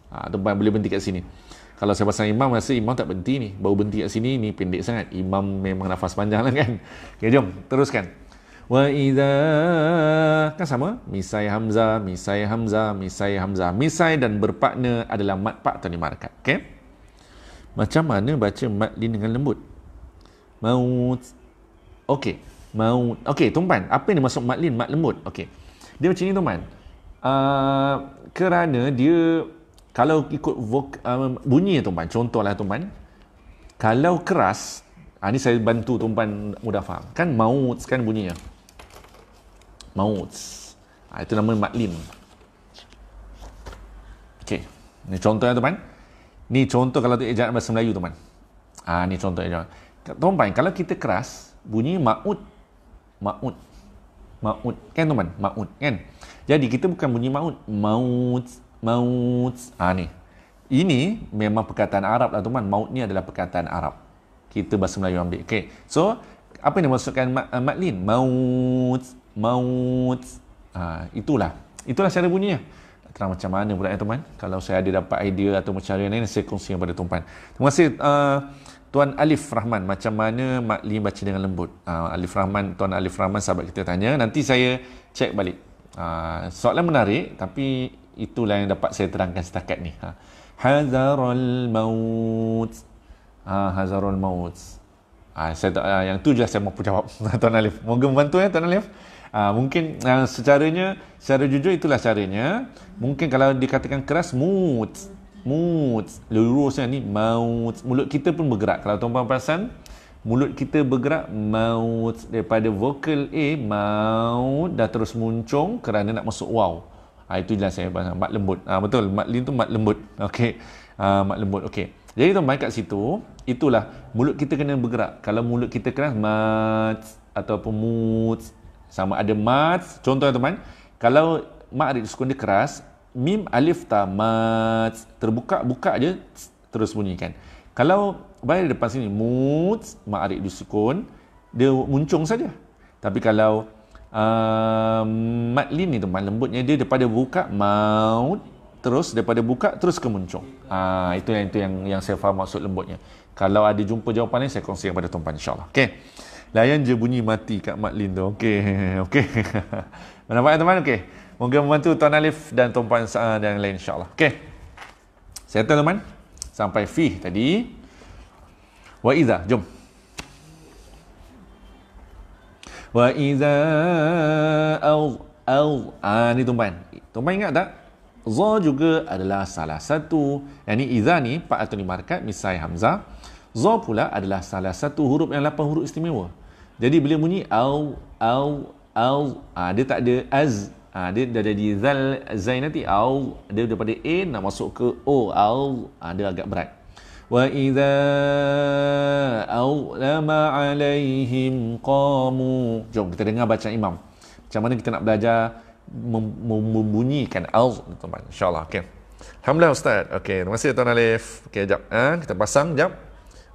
ha, depan boleh berhenti kat sini kalau saya pasang imam rasa imam tak berhenti ni baru berhenti kat sini ni pendek sangat imam memang nafas panjang lah kan *laughs* ok jom teruskan wa idha kan sama misai hamzah misai hamzah misai hamzah misai dan berpakna adalah mat pak atau ni macam mana baca mat lin dengan lembut maut. Okey. Maut. Okey, tuan apa yang maksud matlin, mat lembut? Okey. Dia macam ni tuan uh, ah, kerana dia kalau ikut vok, uh, bunyi ya, tuan contohlah tuan Kalau keras, ha, ni saya bantu tuan mudah faham. Kan maut kan bunyinya. Maut. Ha, itu nama mat lin. Okey. Ni contohnya tuan Ni contoh kalau tu ejaan bahasa Melayu tuan Ah ha, ni contoh ejaan. Tuan-tuan, kalau kita keras, bunyi ma'ud. Ma'ud. Ma'ud. Kan tuan-tuan? Ma'ud. Kan? Jadi, kita bukan bunyi ma'ud. Ma'ud. Ma'ud. Ha, ni. Ini memang perkataan Arab lah tuan-tuan. Ma'ud ni adalah perkataan Arab. Kita bahasa Melayu ambil. Okay. So, apa yang dimaksudkan eh, Matlin? Ma'ud. Ma'ud. Ha, itulah. Itulah cara bunyinya. Terang macam mana pula ya eh, tuan-tuan? Kalau saya ada dapat idea atau macam mana, saya kongsi kepada tuan-tuan. Terima kasih. Uh, Tuan Alif Rahman macam mana Mak Lim baca dengan lembut? Uh, Alif Rahman, Tuan Alif Rahman sahabat kita tanya, nanti saya cek balik. Uh, soalan menarik tapi itulah yang dapat saya terangkan setakat ni. Ha. Hazarul maut. Ha, hazarul maut. Ha, saya tak, uh, yang tu je saya mampu jawab *laughs* Tuan Alif. Moga membantu ya Tuan Alif. Uh, mungkin uh, secaranya, secara jujur itulah caranya. Mungkin kalau dikatakan keras, maut. mm mut lurusnya ni maut mulut kita pun bergerak kalau tuan-tuan perasan mulut kita bergerak maut daripada vokal A maut dah terus muncung kerana nak masuk wow ha, itu jelas saya bahasa mat lembut ha, betul mat lin tu mat lembut okey ha, mat lembut okey jadi tuan-tuan kat situ itulah mulut kita kena bergerak kalau mulut kita keras mat ataupun mood sama ada mat contoh tuan-tuan kalau mat ada sekunder keras mim alif ta mats terbuka buka je terus bunyikan kalau bayar depan sini mut ma'arid disukun dia muncung saja tapi kalau um, mat lin ni teman lembutnya dia daripada buka maut terus daripada buka terus ke muncung ha, itu yang itu yang yang saya faham maksud lembutnya kalau ada jumpa jawapan ni saya kongsi kepada tuan-tuan insyaallah okey layan je bunyi mati kat mat lin tu okey *laughs* okey mana baik teman okey Moga membantu Tuan Alif dan Tuan Puan uh, dan lain lain insyaAllah. Okey. Saya tahu teman. Sampai fih tadi. Wa iza. Jom. Wa iza aw aw. Ah, ni Tuan Puan. Tuan Puan ingat tak? Za juga adalah salah satu. Yang ni iza ni. Pak Atun Markat. Misai Hamzah. Za pula adalah salah satu huruf yang lapan huruf istimewa. Jadi bila bunyi aw aw aw. Ah, dia tak ada az Ha, dia dah jadi zal zain nanti au dia daripada a nak masuk ke o au ha, dia agak berat wa idza au lama alaihim qamu jom kita dengar baca imam macam mana kita nak belajar mem- mem- membunyikan au tuan-tuan insyaallah okey alhamdulillah ustaz okey terima kasih tuan alif okey jap ha, kita pasang jap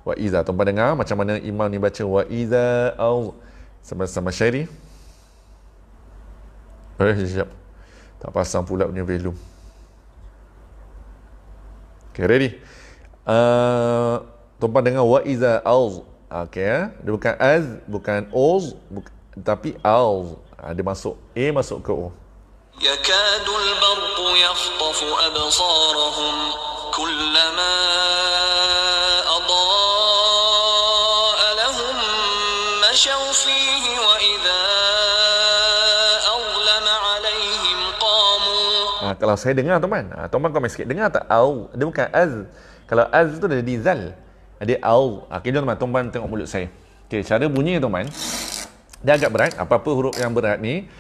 wa idza tuan-tuan dengar macam mana imam ni baca wa idza au sama-sama syairi Eh, sekejap. Tak pasang pula punya belum. Okay, ready? Uh, tumpang dengan wa iza alz. Okay, eh? dia bukan az, bukan oz, buk- tapi alz. Uh, dia masuk, A masuk ke O. يَكَادُ الْبَرْقُ يَخْطَفُ أَبْصَارَهُمْ كُلَّمَا أَضَاءَ لَهُمْ مَشَوْا فِيهِ kalau saya dengar tuan. uh, ah, teman komen sikit, dengar tak au, dia bukan az. Kalau az tu dia jadi zal. Ah, dia au. Ah, okey, tuan, tuan tengok mulut saya. Okey, cara bunyi tuan. dia agak berat, apa-apa huruf yang berat ni,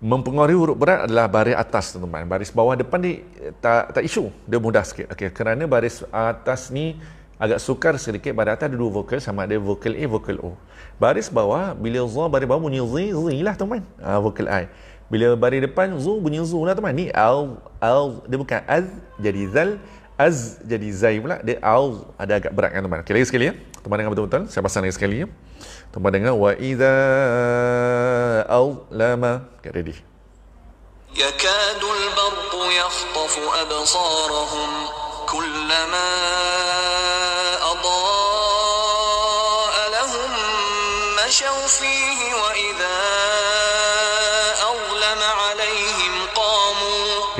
mempengaruhi huruf berat adalah baris atas tuan. Baris bawah depan ni eh, tak tak isu. Dia mudah sikit. Okey, kerana baris atas ni agak sukar sedikit baris atas ada dua vokal sama ada vokal A vokal O. Baris bawah bila za baris bawah bunyi z z lah tuan. Ah Uh, vokal I. Bila baris depan zu bunyi zu lah teman. Ni al al dia bukan az jadi zal, az jadi zai pula. Dia al ada agak berat kan teman. Okey lagi sekali ya. Teman dengar betul-betul. Saya pasang lagi sekali ya. Teman dengar wa idza al lama. Okay, ready. يكاد البرق يخطف أبصارهم كلما أضاء لهم مشوا فيه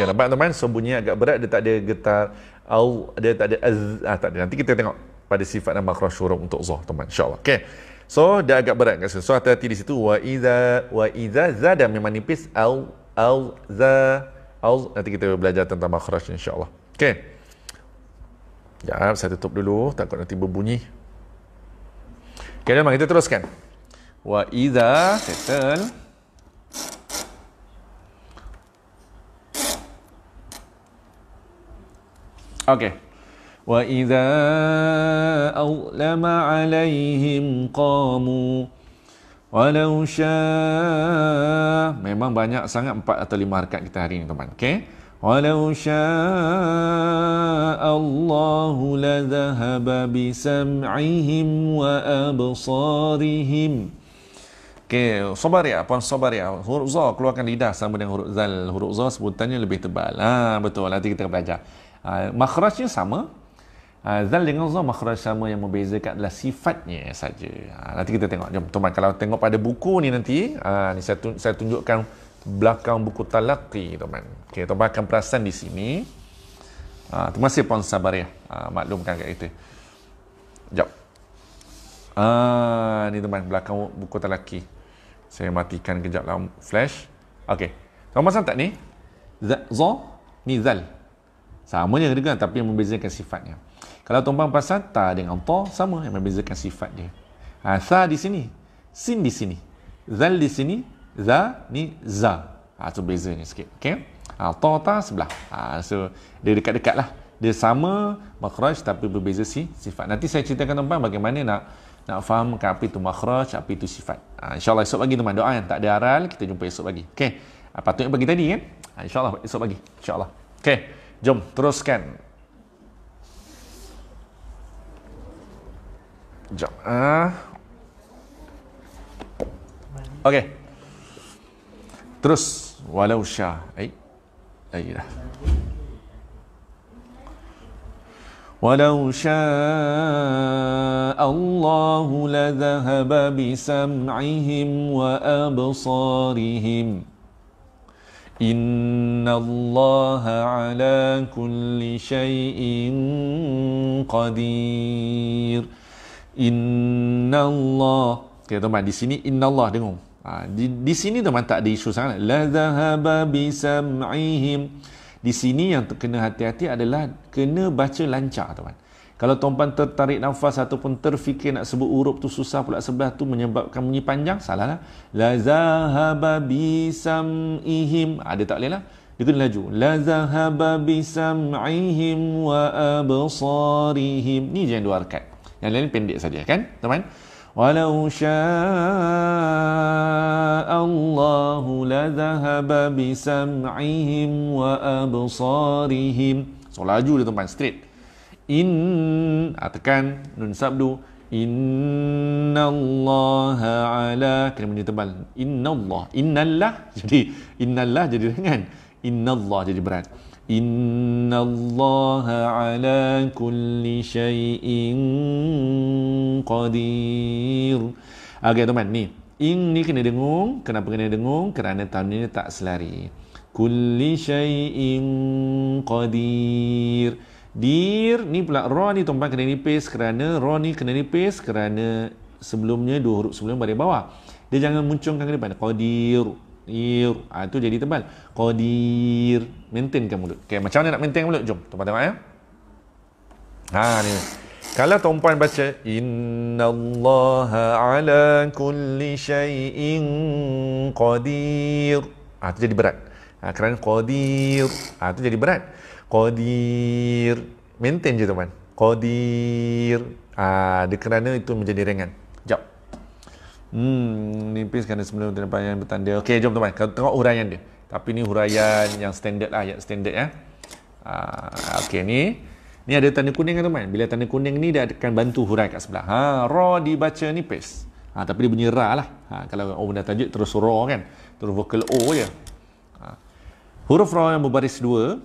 Nampak teman-teman sembunyi agak berat dia tak ada getar au dia tak ada az ah tak ada. Nanti kita tengok pada sifat dan makhraj huruf untuk zah teman. Insya-Allah. Okay, So dia agak berat kat sini. So hati-hati di situ wa iza wa iza za dan memang nipis au au za au nanti kita belajar tentang makhraj insya-Allah. Okey. Jap saya tutup dulu takut nanti berbunyi. Okey, jom kita teruskan. Wa iza settle Okay. وَإِذَا أَظْلَمَ عَلَيْهِمْ قَامُوا Walau syaa Memang banyak sangat empat atau lima harikat kita hari ini teman Okay Walau syaa Allahu bi bisam'ihim wa absarihim Okay, sobar ya, puan sobar ya. Huruf Zaw, keluarkan lidah sama dengan huruf Zal. Huruf Zaw sebutannya lebih tebal. Ha, betul, nanti kita akan belajar. Ah, makhrajnya sama ah, zal dengan za makhraj sama yang membezakan adalah sifatnya saja ah, nanti kita tengok jom teman kalau tengok pada buku ni nanti ni saya tunjukkan belakang buku talaki teman Okay, teman akan perasan di sini terima kasih puan ya. maklumkan kat kita jap ah ni teman belakang buku talaki. saya matikan kejap lah flash Okay. kau masan tak ni za ni zal Samanya dengan tapi yang membezakan sifatnya. Kalau tumpang pasal ta dengan ta sama yang membezakan sifat dia. Ha, sa di sini. Sin di sini. Zal di sini. Za ni za. Ha, so bezanya sikit. Okay. Ha, ta ta sebelah. Ha, so dia dekat-dekat lah. Dia sama makhraj tapi berbeza si sifat. Nanti saya ceritakan tumpang bagaimana nak nak faham apa itu makhraj, apa itu sifat. Ha, InsyaAllah esok pagi tuan doa yang tak ada aral. Kita jumpa esok pagi. Okay. Ha, tu yang pagi tadi kan. Ha, InsyaAllah esok pagi. InsyaAllah. Okay. Jom teruskan. Jom. Ah. Okey. Terus walau syah. Eh. Lagi dah. ولو شاء الله لذهب بسمعهم وابصارهم إن الله على كل شيء قدير إن الله Okay, teman, di sini inna Allah dengar. Ha, di, di sini teman tak ada isu sangat. La zahaba bisam'ihim. Di sini yang kena hati-hati adalah kena baca lancar teman. Kalau tuan-puan tertarik nafas ataupun terfikir nak sebut huruf tu susah pula sebelah tu menyebabkan bunyi panjang, salah lah. La zahaba bisam'ihim. Ada ah, tak boleh lah. Dia kena laju. La zahaba bisam'ihim wa absarihim. Ni je yang dua rekat. Yang lain pendek saja kan, teman? Walau sya'allahu la zahaba bisam'ihim wa absarihim. So, laju dia teman, straight in tekan nun sabdu inna Allah ala kena bunyi tebal inna allah *laughs* innallah jadi Allah jadi ringan inna allah jadi berat inna Allah ala kulli syai'in qadir okey teman ni ini kena dengung kenapa kena dengung kerana tahun ni tak selari kulli syai'in qadir Dir ni pula ra ni tuan kena nipis kerana ra ni kena nipis kerana sebelumnya dua huruf sebelum baris bawah. Dia jangan muncungkan ke depan. Qadir. Ir. Ha, tu jadi tebal. Qadir. Maintainkan mulut. Okay, macam mana nak maintain mulut? Jom. Tuan-tuan tengok ya. Ha, ni. Kalau tuan-tuan baca Inna Allah ala kulli syai'in qadir Ah ha, tu jadi berat ha, Kerana qadir ah ha, tu jadi berat Qadir Maintain je tuan Qadir ah, Ada ha, kerana itu menjadi ringan Sekejap Hmm, nipis kerana sebelum tu nampak yang bertanda Okey, jom tuan Kau tengok huraian dia Tapi ni huraian yang standard lah Yang standard ya ha, Okey, ni Ni ada tanda kuning kan tuan Bila tanda kuning ni Dia akan bantu huraian kat sebelah ha, Ra dibaca nipis ha, Tapi dia bunyi ra lah ha, Kalau orang oh, dah tajuk terus ra kan Terus vocal O je ha. Huruf ra yang berbaris dua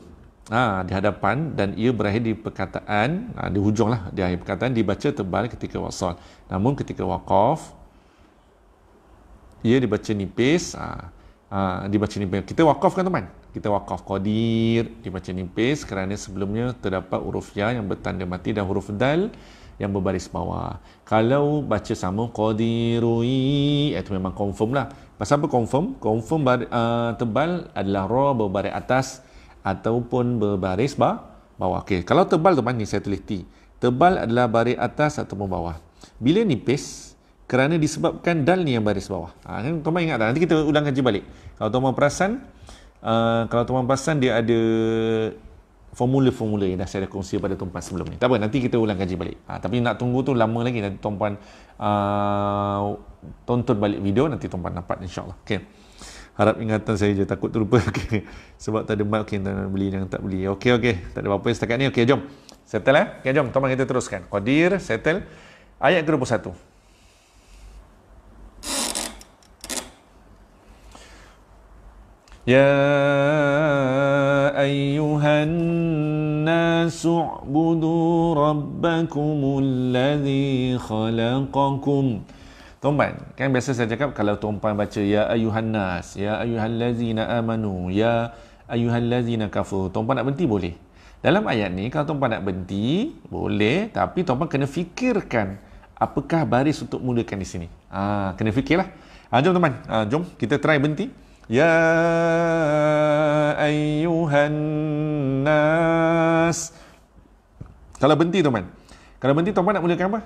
ah, di hadapan dan ia berakhir di perkataan ah, di hujung lah di akhir perkataan dibaca tebal ketika wasal namun ketika wakaf ia dibaca nipis ah, ah, dibaca nipis kita wakaf kan teman kita wakaf qadir dibaca nipis kerana sebelumnya terdapat huruf ya yang bertanda mati dan huruf dal yang berbaris bawah kalau baca sama qadirui itu memang confirm lah pasal apa confirm confirm bar, uh, tebal adalah ra berbaris atas ataupun berbaris bah, bawah. Okey, kalau tebal tuan ni saya tulis T. Tebal adalah baris atas ataupun bawah. Bila nipis kerana disebabkan dal ni yang baris bawah. Ha, kan tuan ingat tak? Nanti kita ulang kaji balik. Kalau tuan perasan, uh, kalau tuan perasan dia ada formula-formula yang dah saya dah kongsi pada tuan sebelum ni. Tak apa, nanti kita ulang kaji balik. Ha, tapi nak tunggu tu lama lagi. Nanti tuan puan uh, tonton balik video, nanti tuan puan dapat insyaAllah. Okay harap ingatan saya je takut terlupa *laughs* okay. sebab tak ada mic okay, nak beli yang tak beli okey okey tak ada apa-apa setakat ni okey jom settle eh okay, jom tolong kita teruskan qadir settle ayat ke-21 Ya ayuhan nas ubudu rabbakum alladhi khalaqakum Tuan kan biasa saya cakap kalau tuan baca ya ayuhan ya ayuhan lazina amanu, ya ayuhan lazina kafur. Tuan nak berhenti boleh. Dalam ayat ni kalau tuan nak berhenti boleh tapi tuan kena fikirkan apakah baris untuk mulakan di sini. Ha, kena fikirlah. Ha, jom tuan ha, jom kita try berhenti. Ya ayuhan Kalau berhenti tuan Kalau berhenti tuan nak mulakan apa?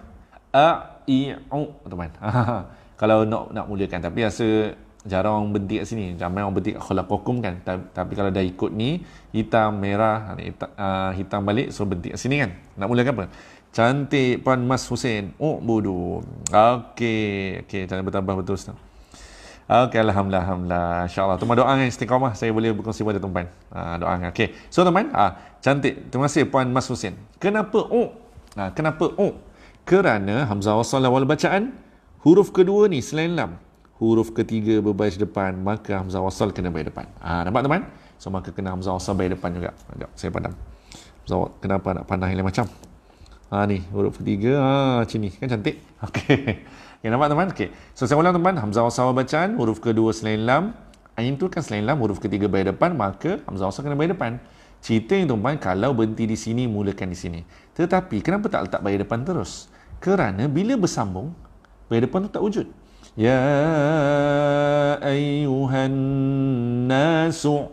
i'u teman *laughs* kalau nak nak muliakan tapi rasa jarang orang berhenti kat sini ramai orang berhenti kat khulakukum kan tapi kalau dah ikut ni hitam merah ha, ha, hitam balik so berhenti kat sini kan nak muliakan apa cantik puan mas husin oh bodoh okay okay jangan bertambah betul Okay, Alhamdulillah, Alhamdulillah. InsyaAllah. Tuan doa dengan istiqamah. Saya boleh berkongsi pada tuan-tuan. Uh, ha, doa dengan. Okay. So, tuan-tuan. Uh, cantik. Terima kasih, Puan Mas Husin. Kenapa? Oh. kenapa? Oh kerana hamzah wasal awal bacaan huruf kedua ni selain lam huruf ketiga berbaris depan maka hamzah wasal kena baik depan ha, nampak teman so maka kena hamzah wasal baik depan juga Sekejap, saya padam hamzah wasal, kenapa nak pandang yang lain macam ha ni huruf ketiga ha sini kan cantik *laughs* Okay, yang nampak teman Okay, so saya ulang teman hamzah wasal awal bacaan huruf kedua selain lam Ain tu kan selain lam huruf ketiga baik depan maka hamzah wasal kena baik depan cerita yang teman kalau berhenti di sini mulakan di sini tetapi kenapa tak letak bayar depan terus kerana bila bersambung bayi depan tu tak wujud ya ayuhan nasu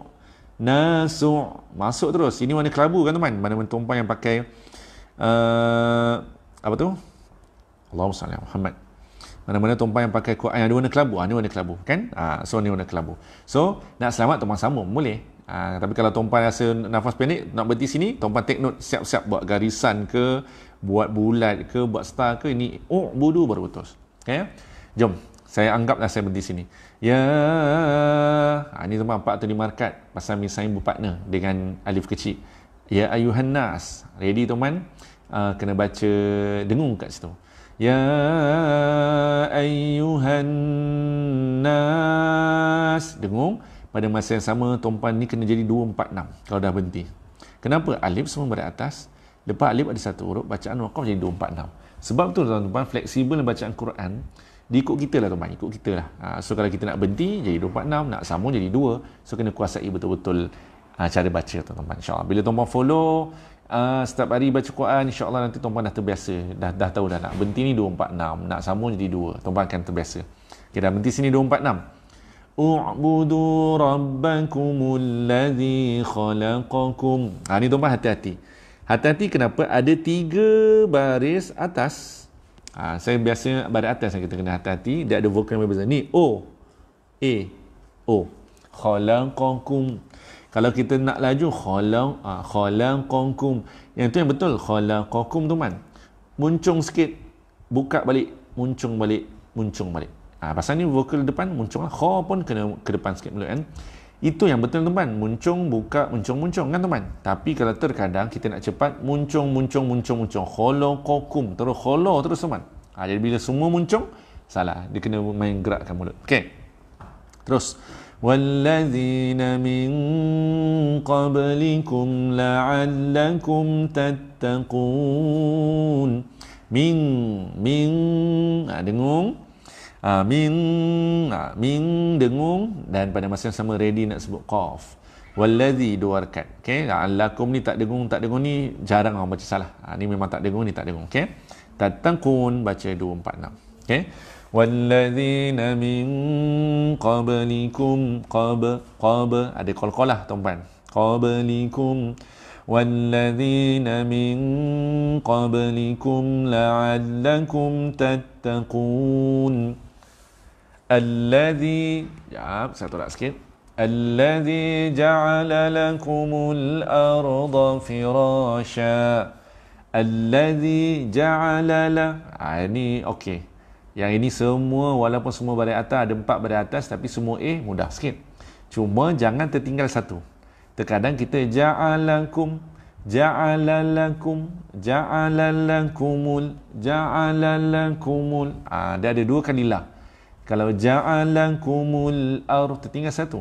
nasu masuk terus ini mana kelabu kan teman mana mana tumpang yang pakai uh, apa tu Allahumma salli Muhammad mana mana tumpang yang pakai Quran yang ada warna kelabu ha, ah, ni kelabu kan ha, so ni warna kelabu so nak selamat tumpang samu, boleh ha, tapi kalau tumpang rasa nafas pendek nak berhenti sini tumpang take note siap-siap buat garisan ke buat bulat ke buat star ke ini oh budu baru putus okay? Ya? jom saya anggaplah saya berdiri sini ya ha, ini tempat empat tu di market pasal misalnya berpartner dengan alif kecil ya ayuhan nas ready tuan uh, ha, kena baca dengung kat situ ya ayuhan nas dengung pada masa yang sama tuan ni kena jadi 2 4 6 kalau dah berhenti kenapa alif semua berada atas Lepas alif ada satu huruf, bacaan waqaf jadi 246. Sebab tu tuan-tuan, fleksibel bacaan Quran, diikut kita lah tuan-tuan, ikut kita lah. Ha, so kalau kita nak berhenti, jadi 246, nak sambung jadi 2. So kena kuasai betul-betul ha, cara baca tuan-tuan. InsyaAllah. Bila tuan-tuan follow, Uh, setiap hari baca Quran insyaAllah nanti tuan-tuan dah terbiasa dah dah tahu dah nak berhenti ni 246 nak sambung jadi 2 tuan-tuan akan terbiasa ok dah berhenti sini 246 U'budu rabbakumul ladhi khalaqakum ha, ni tuan-tuan hati-hati Hati-hati kenapa ada tiga baris atas. Ha, saya biasanya baris atas yang kita kena hati-hati. Dia ada vokal yang berbeza. Ni O. A. O. Kholang kongkum. Kalau kita nak laju, kholang, ha, ah, kongkum. Yang tu yang betul. Kholang kongkum tu man. Muncung sikit. Buka balik. Muncung balik. Muncung balik. Ha, pasal ni vokal depan, muncung lah. Kho pun kena ke depan sikit mulut kan. Eh? Itu yang betul teman. Muncung, buka, muncung, muncung kan teman. Tapi kalau terkadang kita nak cepat, muncung, muncung, muncung, muncung. Holo, kokum. Terus holo terus teman. Ha, jadi bila semua muncung, salah. Dia kena main gerakkan mulut. Okay. Terus. والذين من قبلكم لعلكم تتقون من من dengung Ming, uh, min dengung dan pada masa yang sama ready nak sebut qaf wallazi dua okay? okey alakum ni tak dengung tak dengung ni jarang orang baca salah ha, ni memang tak dengung ni tak dengung okey tatangkun baca 2 4 6 okay? wallazina min qablikum qab qab ada kol qalqalah tuan-tuan qablikum والذين من قبلكم لعلكم تتقون الذي جاب ساتو سكيب الذي جعل لكم الأرض فراشا الذي جعل لا ini okay yang ini semua walaupun semua balik atas ada empat balik atas tapi semua A mudah sikit cuma jangan tertinggal satu terkadang kita ja'alakum ja'alalakum ja'alalakumul ja'alalakumul ah ha, dia ada dua kali kalau ja'alakumul ardh tertinggal satu.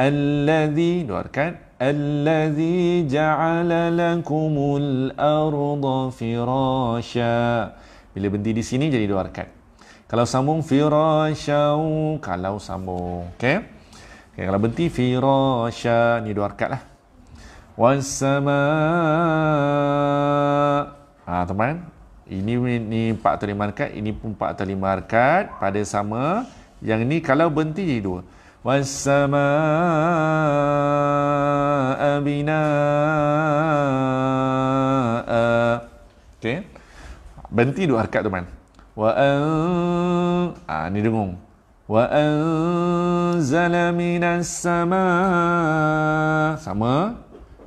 Allazi doakan allazi ja'ala lakumul arda firasha. Bila berhenti di sini jadi dua rakaat. Kalau sambung firasha, kalau sambung, okey. Okay, kalau berhenti firasha ni dua rakaat lah. Was sama. Ah, ha, teman, ini ni 4 atau 5 harkat, ini pun 4 atau 5 harkat pada sama. Yang ini kalau berhenti jadi 2. Wassama'a bina'a. Okey. Berhenti 2 harkat tu man. Wa an ah ni dengung. Wa anzala minas sama. Sama.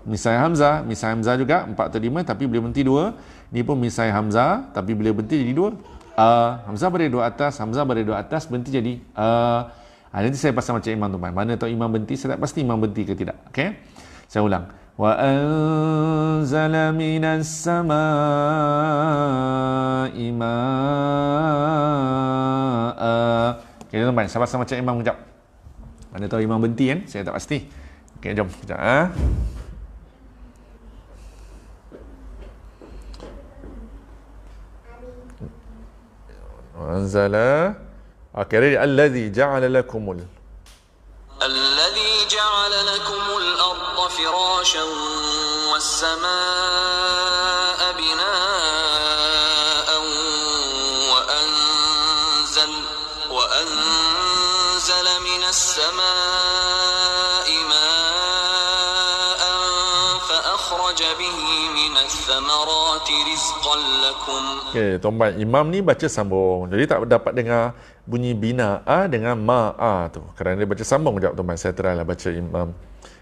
Misal Hamzah, misal Hamzah juga 4 atau 5 tapi boleh berhenti dua. Ni pun misai Hamzah Tapi bila berhenti jadi dua uh, Hamzah berada dua atas Hamzah berada dua atas Berhenti jadi uh, Nanti saya pasang macam imam tu man. Mana tahu imam berhenti Saya tak pasti imam berhenti ke tidak Okay Saya ulang Wa anzala minas sama ma'a Okay tuan-tuan Sama-sama macam imam kejap Mana tahu imam berhenti kan Saya tak pasti Okay jom Sekejap ha? وأنزل أكرر الذي جعل لكم ال... الذي جعل لكم الأرض فراشا والسماء Okay, tuan imam ni baca sambung. Jadi tak dapat dengar bunyi bina a dengan ma a tu. Kerana dia baca sambung sekejap tuan-tuan. Saya terailah baca imam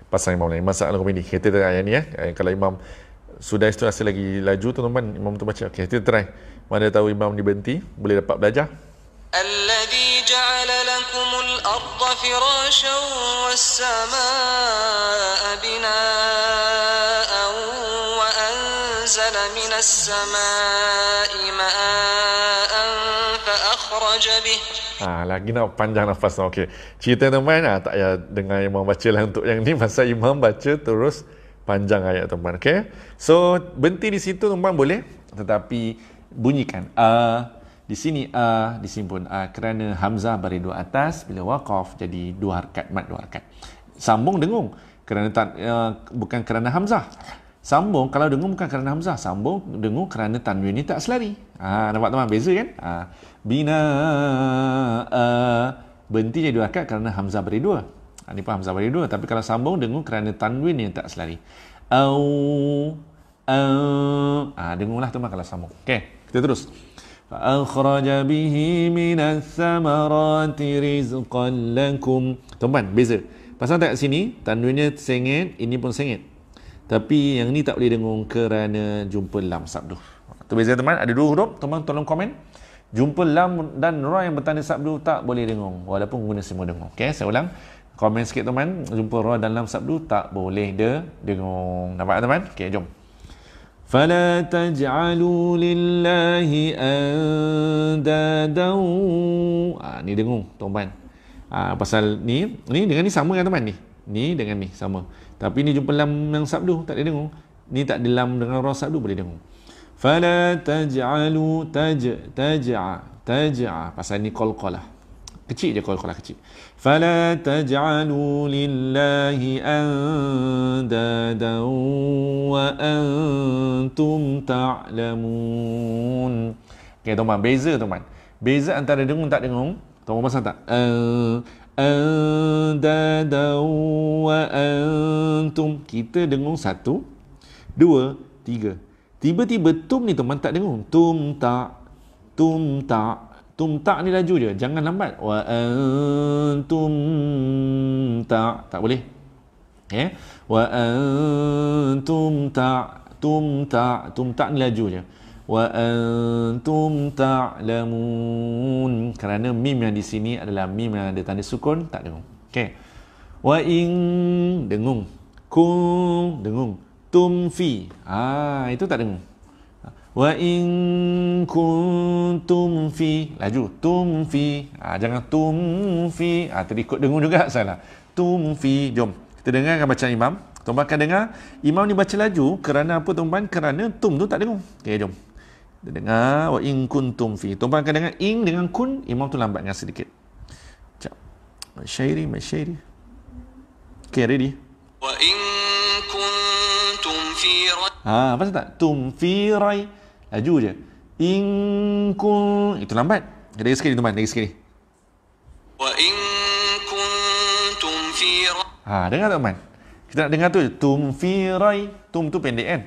pasang imam lain. Masalah komedi. Kita tengok ayat ni eh. eh. kalau imam sudah itu rasa lagi laju tuan-tuan. Imam tu baca. Okay, kita try. Mana tahu imam ni berhenti. Boleh dapat belajar. Alladhi ja'ala lakumul arda firashan was السماء ماء فأخرج به Ah, lagi nak panjang nafas nak ah, okay. Cerita teman ah, tak ya dengar imam baca lah untuk yang ni *laughs* masa imam baca terus panjang ayat teman okay. So berhenti di situ teman boleh tetapi bunyikan a uh, di sini a uh, di sini uh, kerana hamzah bari dua atas bila waqaf jadi dua harakat mat dua harakat. Sambung dengung kerana uh, bukan kerana hamzah. Sambung kalau dengung bukan kerana hamzah, sambung dengung kerana tanwin ni tak selari. Ah ha, nampak teman beza kan? ha, bina berhenti jadi dua akad kerana hamzah beri dua. Ha, ah, ini pun hamzah beri dua tapi kalau sambung dengung kerana tanwin yang tak selari. Au au ah ha, dengunglah teman kalau sambung. Okay, kita terus. فأخرج به من الثمرات رزقا لكم. Tuan-tuan, beza. Pasal tak sini, tanwinnya sengit, ini pun sengit. Tapi yang ni tak boleh dengung kerana jumpa lam sabdu. Terbeza teman, ada dua huruf. Teman tolong komen. Jumpa lam dan ra yang bertanda sabdu tak boleh dengung. Walaupun guna semua dengung. Okay, saya ulang. Komen sikit teman. Jumpa ra dan lam sabdu tak boleh de dengung. Nampak teman? Okay, jom. فَلَا تَجْعَلُوا لِلَّهِ أَنْدَادًا Ah, ni dengung, tuan ah, pasal ni, ni dengan ni sama kan teman ni? Ni dengan ni sama. Tapi ni jumpa lam yang sabdu tak boleh dengung. Ni tak ada lam dengan ra sabdu boleh dengung. Fala taj'alu taj taj'a taj'a pasal ni qalqalah. Kecil je qalqalah kecil. Fala taj'alu lillahi andada wa antum ta'lamun. Okey, tuan-tuan, beza tuan-tuan. Beza antara dengung tak dengung. Tuan-tuan pasal tak? Uh, andada wa antum kita dengung satu dua tiga tiba-tiba tum ni teman tak dengung tum tak tum tak tum tak ni laju je jangan lambat wa antum tak tak boleh ya wa antum tak tum tak tum tak ni laju je wa antum ta'lamun kerana mim yang di sini adalah mim yang ada tanda sukun tak dengung okey wa in dengung kum dengung tum fi ah itu tak dengung wa in kuntum fi laju tum fi ah jangan tum fi ah terikut dengung juga salah tum fi jom kita dengarkan bacaan imam Tuan-tuan dengar Imam ni baca laju Kerana apa tuan-tuan? Kerana tum tu tak dengung Okay, jom dia dengar wa in kuntum fi. Tuan akan dengar in dengan kun imam tu lambatkan sedikit. Cak. Masyairi, masyairi. Okay, ready. Wa in kuntum fi Ha, apa tak? Tum fi rai. Laju je. In kun itu lambat. Lagi sekali tuan, lagi sekali. Wa in kuntum fi Ha, dengar tak tuan? Kita nak dengar tu je. Tum fi rai. Tum tu pendek kan?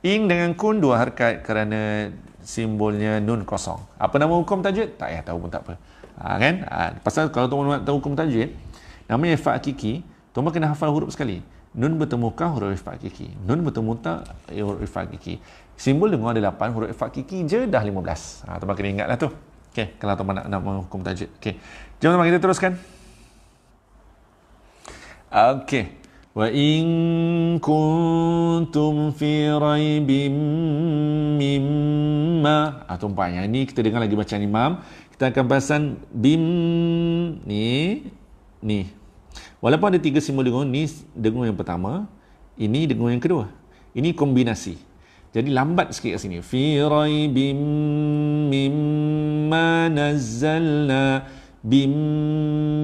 In dengan kun dua harkat kerana simbolnya nun kosong. Apa nama hukum tajwid? Tak payah tahu pun tak apa. Ha, kan? Ha, pasal kalau tuan nak tahu hukum tajwid, namanya ifa hakiki, tuan kena hafal huruf sekali. Nun bertemu ka huruf ifa hakiki. Nun bertemu ta huruf ifa hakiki. Simbol dengar ada 8 huruf ifa hakiki je dah 15. Ha, tuan kena ingatlah tu. Okey, kalau tuan nak nama hukum tajwid. Okey. Jom tuan kita teruskan. Okey. وإن كنتم في ريب مما Atau ah, yang ni kita dengar lagi bacaan imam Kita akan pasang bim ni Ni Walaupun ada tiga simbol dengung Ni dengung yang pertama Ini dengung yang kedua Ini kombinasi jadi lambat sikit kat sini. Fi raibim mimma nazzalna bim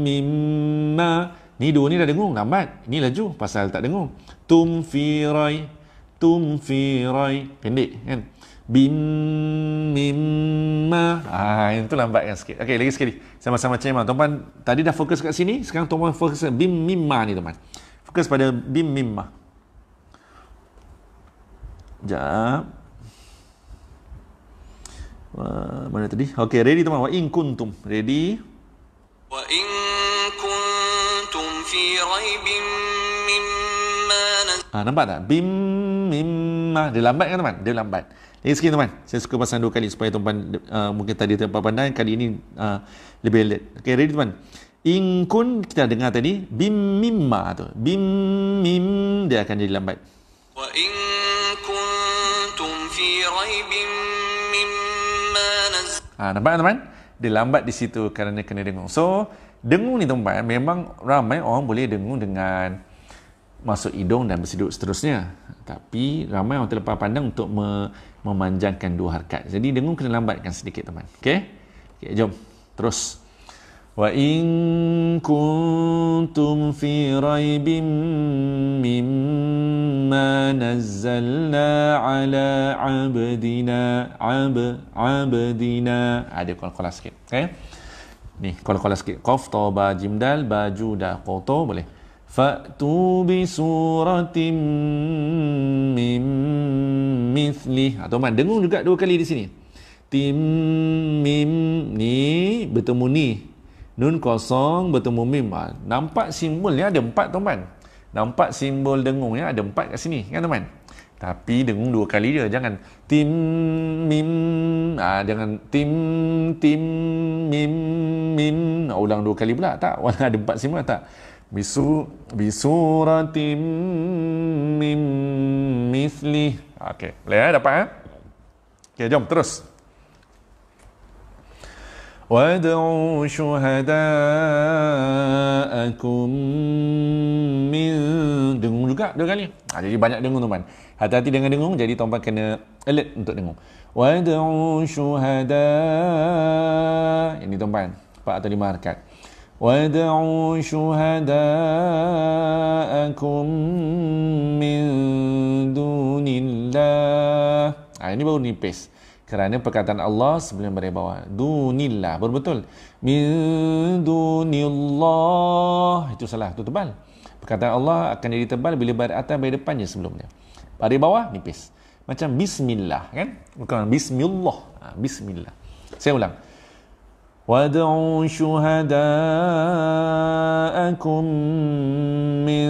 mimma Ni dua ni dah dengung lambat. Ni laju pasal tak dengung. Tum firai tum firai pendek kan. Bim mimma. Ah yang tu lambat kan sikit. Okey lagi sekali. Sama-sama cema. Tuan tadi dah fokus kat sini, sekarang tuan fokus kat bim mimma ni tuan. Fokus pada bim mimma. Jap. Wah, mana tadi? Okey, ready tuan. Wa in kuntum. Ready? Wa in fi Ha, nampak tak? Bim mimma dia lambat kan teman? Dia lambat. Lagi sikit teman. Saya suka pasang dua kali supaya teman uh, eh, mungkin tadi tempat pandai kali ini uh, lebih alert. Okay, ready teman. Ingkun kita dengar tadi bim mimma tu. Bim mim dia akan jadi lambat. Wa in kuntum fi raibim mimma nazal. Ha, nampak teman? Dia lambat di situ kerana kena dengung. So, Dengung ni tempat memang ramai orang boleh dengung dengan masuk hidung dan bersiduk seterusnya. Tapi ramai orang terlepas pandang untuk memanjangkan dua harkat. Jadi dengung kena lambatkan sedikit teman. Okey? Okey, jom. Terus. Wa in kuntum fi raibim mimma nazzalna ala abdina ab abdina ada kolak-kolak sikit okey ni kalau-kalau sikit qaf ta ba jim dal ba ju da qoto boleh fa tu bi suratim mim mithli atau ha, man dengung juga dua kali di sini tim mim ni bertemu ni nun kosong bertemu mim ha. nampak simbol ni ada empat tuan nampak simbol dengung ni ada empat kat sini kan teman-teman tapi dengung dua kali dia jangan tim mim ah jangan tim tim mim mim ah, ulang dua kali pula tak wala *laughs* ada empat sima tak bisu bisuratim mim misli okey boleh eh? dapat eh okey jom terus وادعوا شهداءكم من دعوا juga dua kali ha, jadi banyak dengung tuan-tuan Hati-hati dengan dengung jadi tuan-tuan kena alert untuk dengung. Wa da'u syuhada. Ini tuan-tuan 4 atau 5 harakat. Wa da'u akum min dunillah. Ah ini baru nipis. Kerana perkataan Allah sebelum berada bawah. Dunillah. Betul. Min dunillah. Itu salah. Itu tebal. Perkataan Allah akan jadi tebal bila berada atas, berada depannya sebelumnya. Pada bawah, nipis. Macam bismillah, kan? Bukan bismillah. Ha, bismillah. Saya ulang. Wad'u syuhada'akum min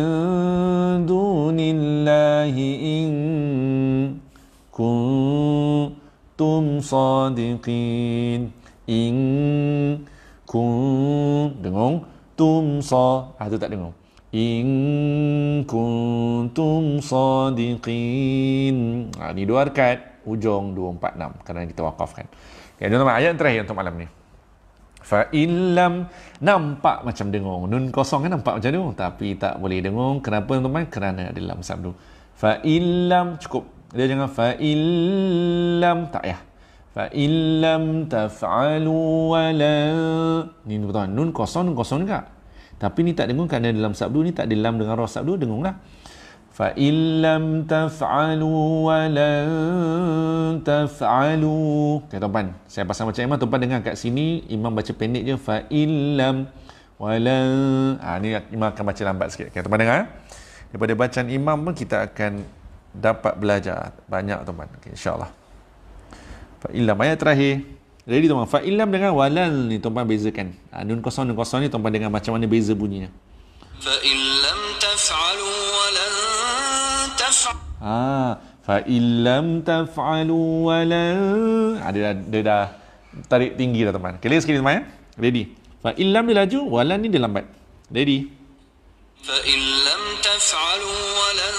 dunillahi in kuntum sadiqin. In kuntum dengung tum sa ah, tu tak dengung In kuntum sadiqin. Ha, ini dua arkat Ujung 246. Kerana kita wakafkan. Ya, okay, ayat yang terakhir untuk malam ni. Fa illam nampak macam dengung. Nun kosong kan nampak macam dengung. Tapi tak boleh dengung. Kenapa teman-teman? Kerana dalam sabdu. Fa illam cukup. Dia jangan fa illam. Tak ya. Fa illam taf'alu wala. Ni betul Nun kosong, nun kosong juga. Tapi ni tak dengung kerana dalam sabdu ni tak dalam dengan roh sabdu dengunglah. Fa illam taf'alu wa lan taf'alu. Okay, tuan saya pasang macam imam tuan dengar kat sini imam baca pendek je fa illam wa lan. Ah ha, ni imam akan baca lambat sikit. Okay, tuan dengar. Eh. Daripada bacaan imam pun kita akan dapat belajar banyak tuan-tuan. Okay, insya-Allah. Fa illam ayat terakhir. Jadi tuan-tuan, fa'ilam dengan walal ni tuan-tuan bezakan. Ha, nun kosong, nun kosong ni tuan-tuan dengan macam mana beza bunyinya. Fa'ilam taf'alu walan ah, taf'alu. Ha, fa'ilam taf'alu walan. Ha, ah, dia, dah, dia dah tarik tinggi dah tuan-tuan. Kelihatan sikit tuan-tuan. Ya? Ready. Fa'ilam dia laju, walan ni dia lambat. Ready. Fa'ilam taf'alu walan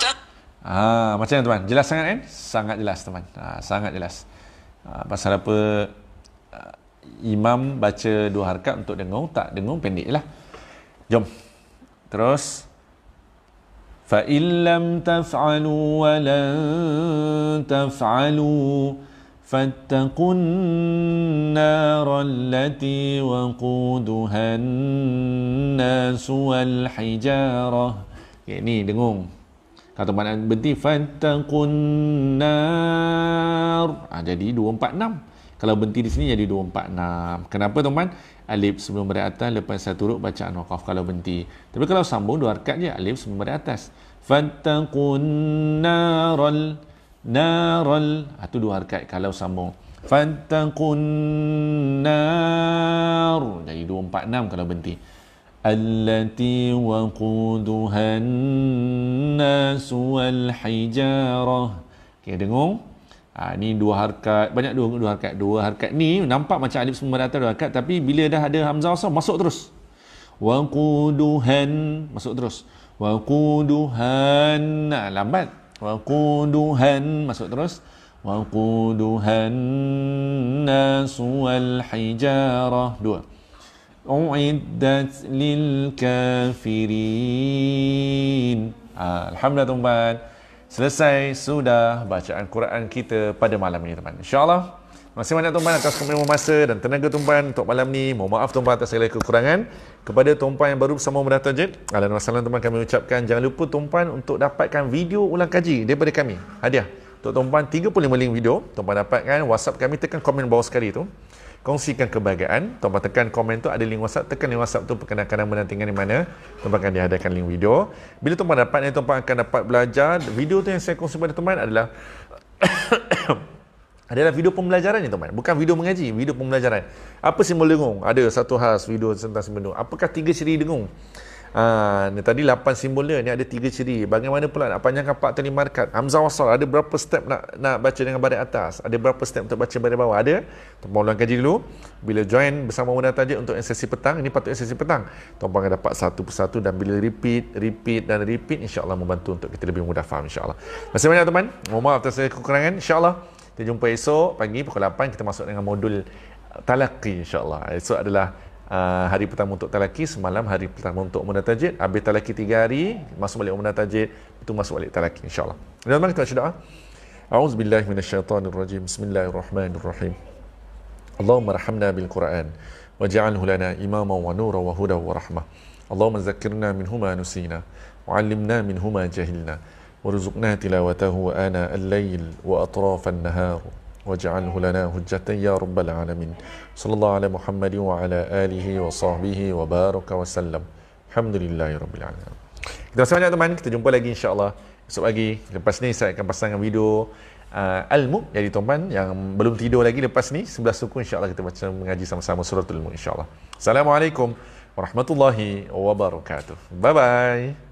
taf'alu. Ha, macam mana tuan-tuan? Jelas sangat kan? Sangat jelas tuan-tuan. Ha, Sangat jelas. Ah, pasal apa ah, imam baca dua harkat untuk dengung tak dengung pendek lah jom terus fa illam taf'alu wa lan taf'alu فاتقوا النار التي وقودها الناس والحجارة يعني دنقوم Kata pandangan berhenti fantaqun nar. Ha, ah, jadi 246. Kalau berhenti di sini jadi 246. Kenapa teman? Alif sebelum berada atas lepas satu huruf bacaan waqaf kalau berhenti. Tapi kalau sambung dua rakaat je alif sebelum berada atas. Fantaqun naral naral. Ha, ah, tu dua rakaat kalau sambung. Fantaqun nar. Jadi 246 kalau berhenti. التي وقودها الناس والحجارة Okay, dengung. Ha, ni dua harkat. Banyak dua, dua harkat. Dua harkat ni nampak macam alif semua datang dua harkat. Tapi bila dah ada Hamzah Wasaw, masuk terus. Waquduhan. Masuk terus. Waquduhan. Nah, ha, lambat. Waquduhan. Masuk terus. Waquduhan nasu wal hijarah. Dua. U'iddat lil kafirin Alhamdulillah teman-teman Selesai sudah bacaan Quran kita pada malam ini teman InsyaAllah Terima kasih banyak tuan-puan atas komitmen masa dan tenaga tuan-puan untuk malam ni. Mohon maaf tuan-puan atas segala kekurangan. Kepada tuan-puan yang baru bersama Mudah Tajid, alam masalah tuan-puan kami ucapkan jangan lupa tuan-puan untuk dapatkan video ulang kaji daripada kami. Hadiah. Untuk tuan-puan 35 link video, tuan-puan dapatkan WhatsApp kami tekan komen bawah sekali itu kongsikan kebahagiaan tuan tekan komen tu ada link whatsapp tekan link whatsapp tu perkenalkan nama dan tinggal di mana tuan akan dihadakan link video bila tuan dapat ni tuan akan dapat belajar video tu yang saya kongsi pada teman adalah *coughs* adalah video pembelajaran ni teman bukan video mengaji video pembelajaran apa simbol dengung ada satu khas video tentang simbol dengung apakah tiga ciri dengung Ha, tadi lapan simbol dia ni ada tiga ciri. Bagaimana pula nak panjangkan fakta ni markat? Hamzah wasal ada berapa step nak nak baca dengan baris atas? Ada berapa step untuk baca baris bawah? Ada. Tuan-tuan ulang kaji dulu. Bila join bersama Muda Tajik untuk sesi petang, ini patut sesi petang. Tuan-tuan akan dapat satu persatu dan bila repeat, repeat dan repeat insya-Allah membantu untuk kita lebih mudah faham insya-Allah. Terima kasih banyak teman. Mohon maaf atas kekurangan insya-Allah. Kita jumpa esok pagi pukul 8 kita masuk dengan modul talaqqi insya-Allah. Esok adalah Ah, hari pertama untuk talaki, semalam hari pertama untuk munatajid. Habis talaki tiga hari, masuk balik munatajid, itu masuk balik talaki insyaAllah. Dan mari kita baca ah. doa. A'udzu billahi minasyaitonir rajim. Bismillahirrahmanirrahim. Allahumma rahhamna bil Qur'an waj'alhu lana imaman wa nuran wa huda wa rahma. Allahumma zakkirna minhuma nusina wa 'allimna minhuma jahilna warzuqna tilawatahu ana al-lail wa atrafan nahar. واجعله لنا حجة يا رب العالمين صلى الله على محمد وعلى آله وصحبه وبارك وسلم الحمد لله رب العالمين Kita rasa banyak teman Kita jumpa lagi insyaAllah Esok pagi Lepas ni saya akan pasangkan video uh, Al-Mu' Jadi teman Yang belum tidur lagi Lepas ni Sebelah suku insyaAllah Kita baca mengaji sama-sama Surah al insyaAllah Assalamualaikum Warahmatullahi Wabarakatuh Bye-bye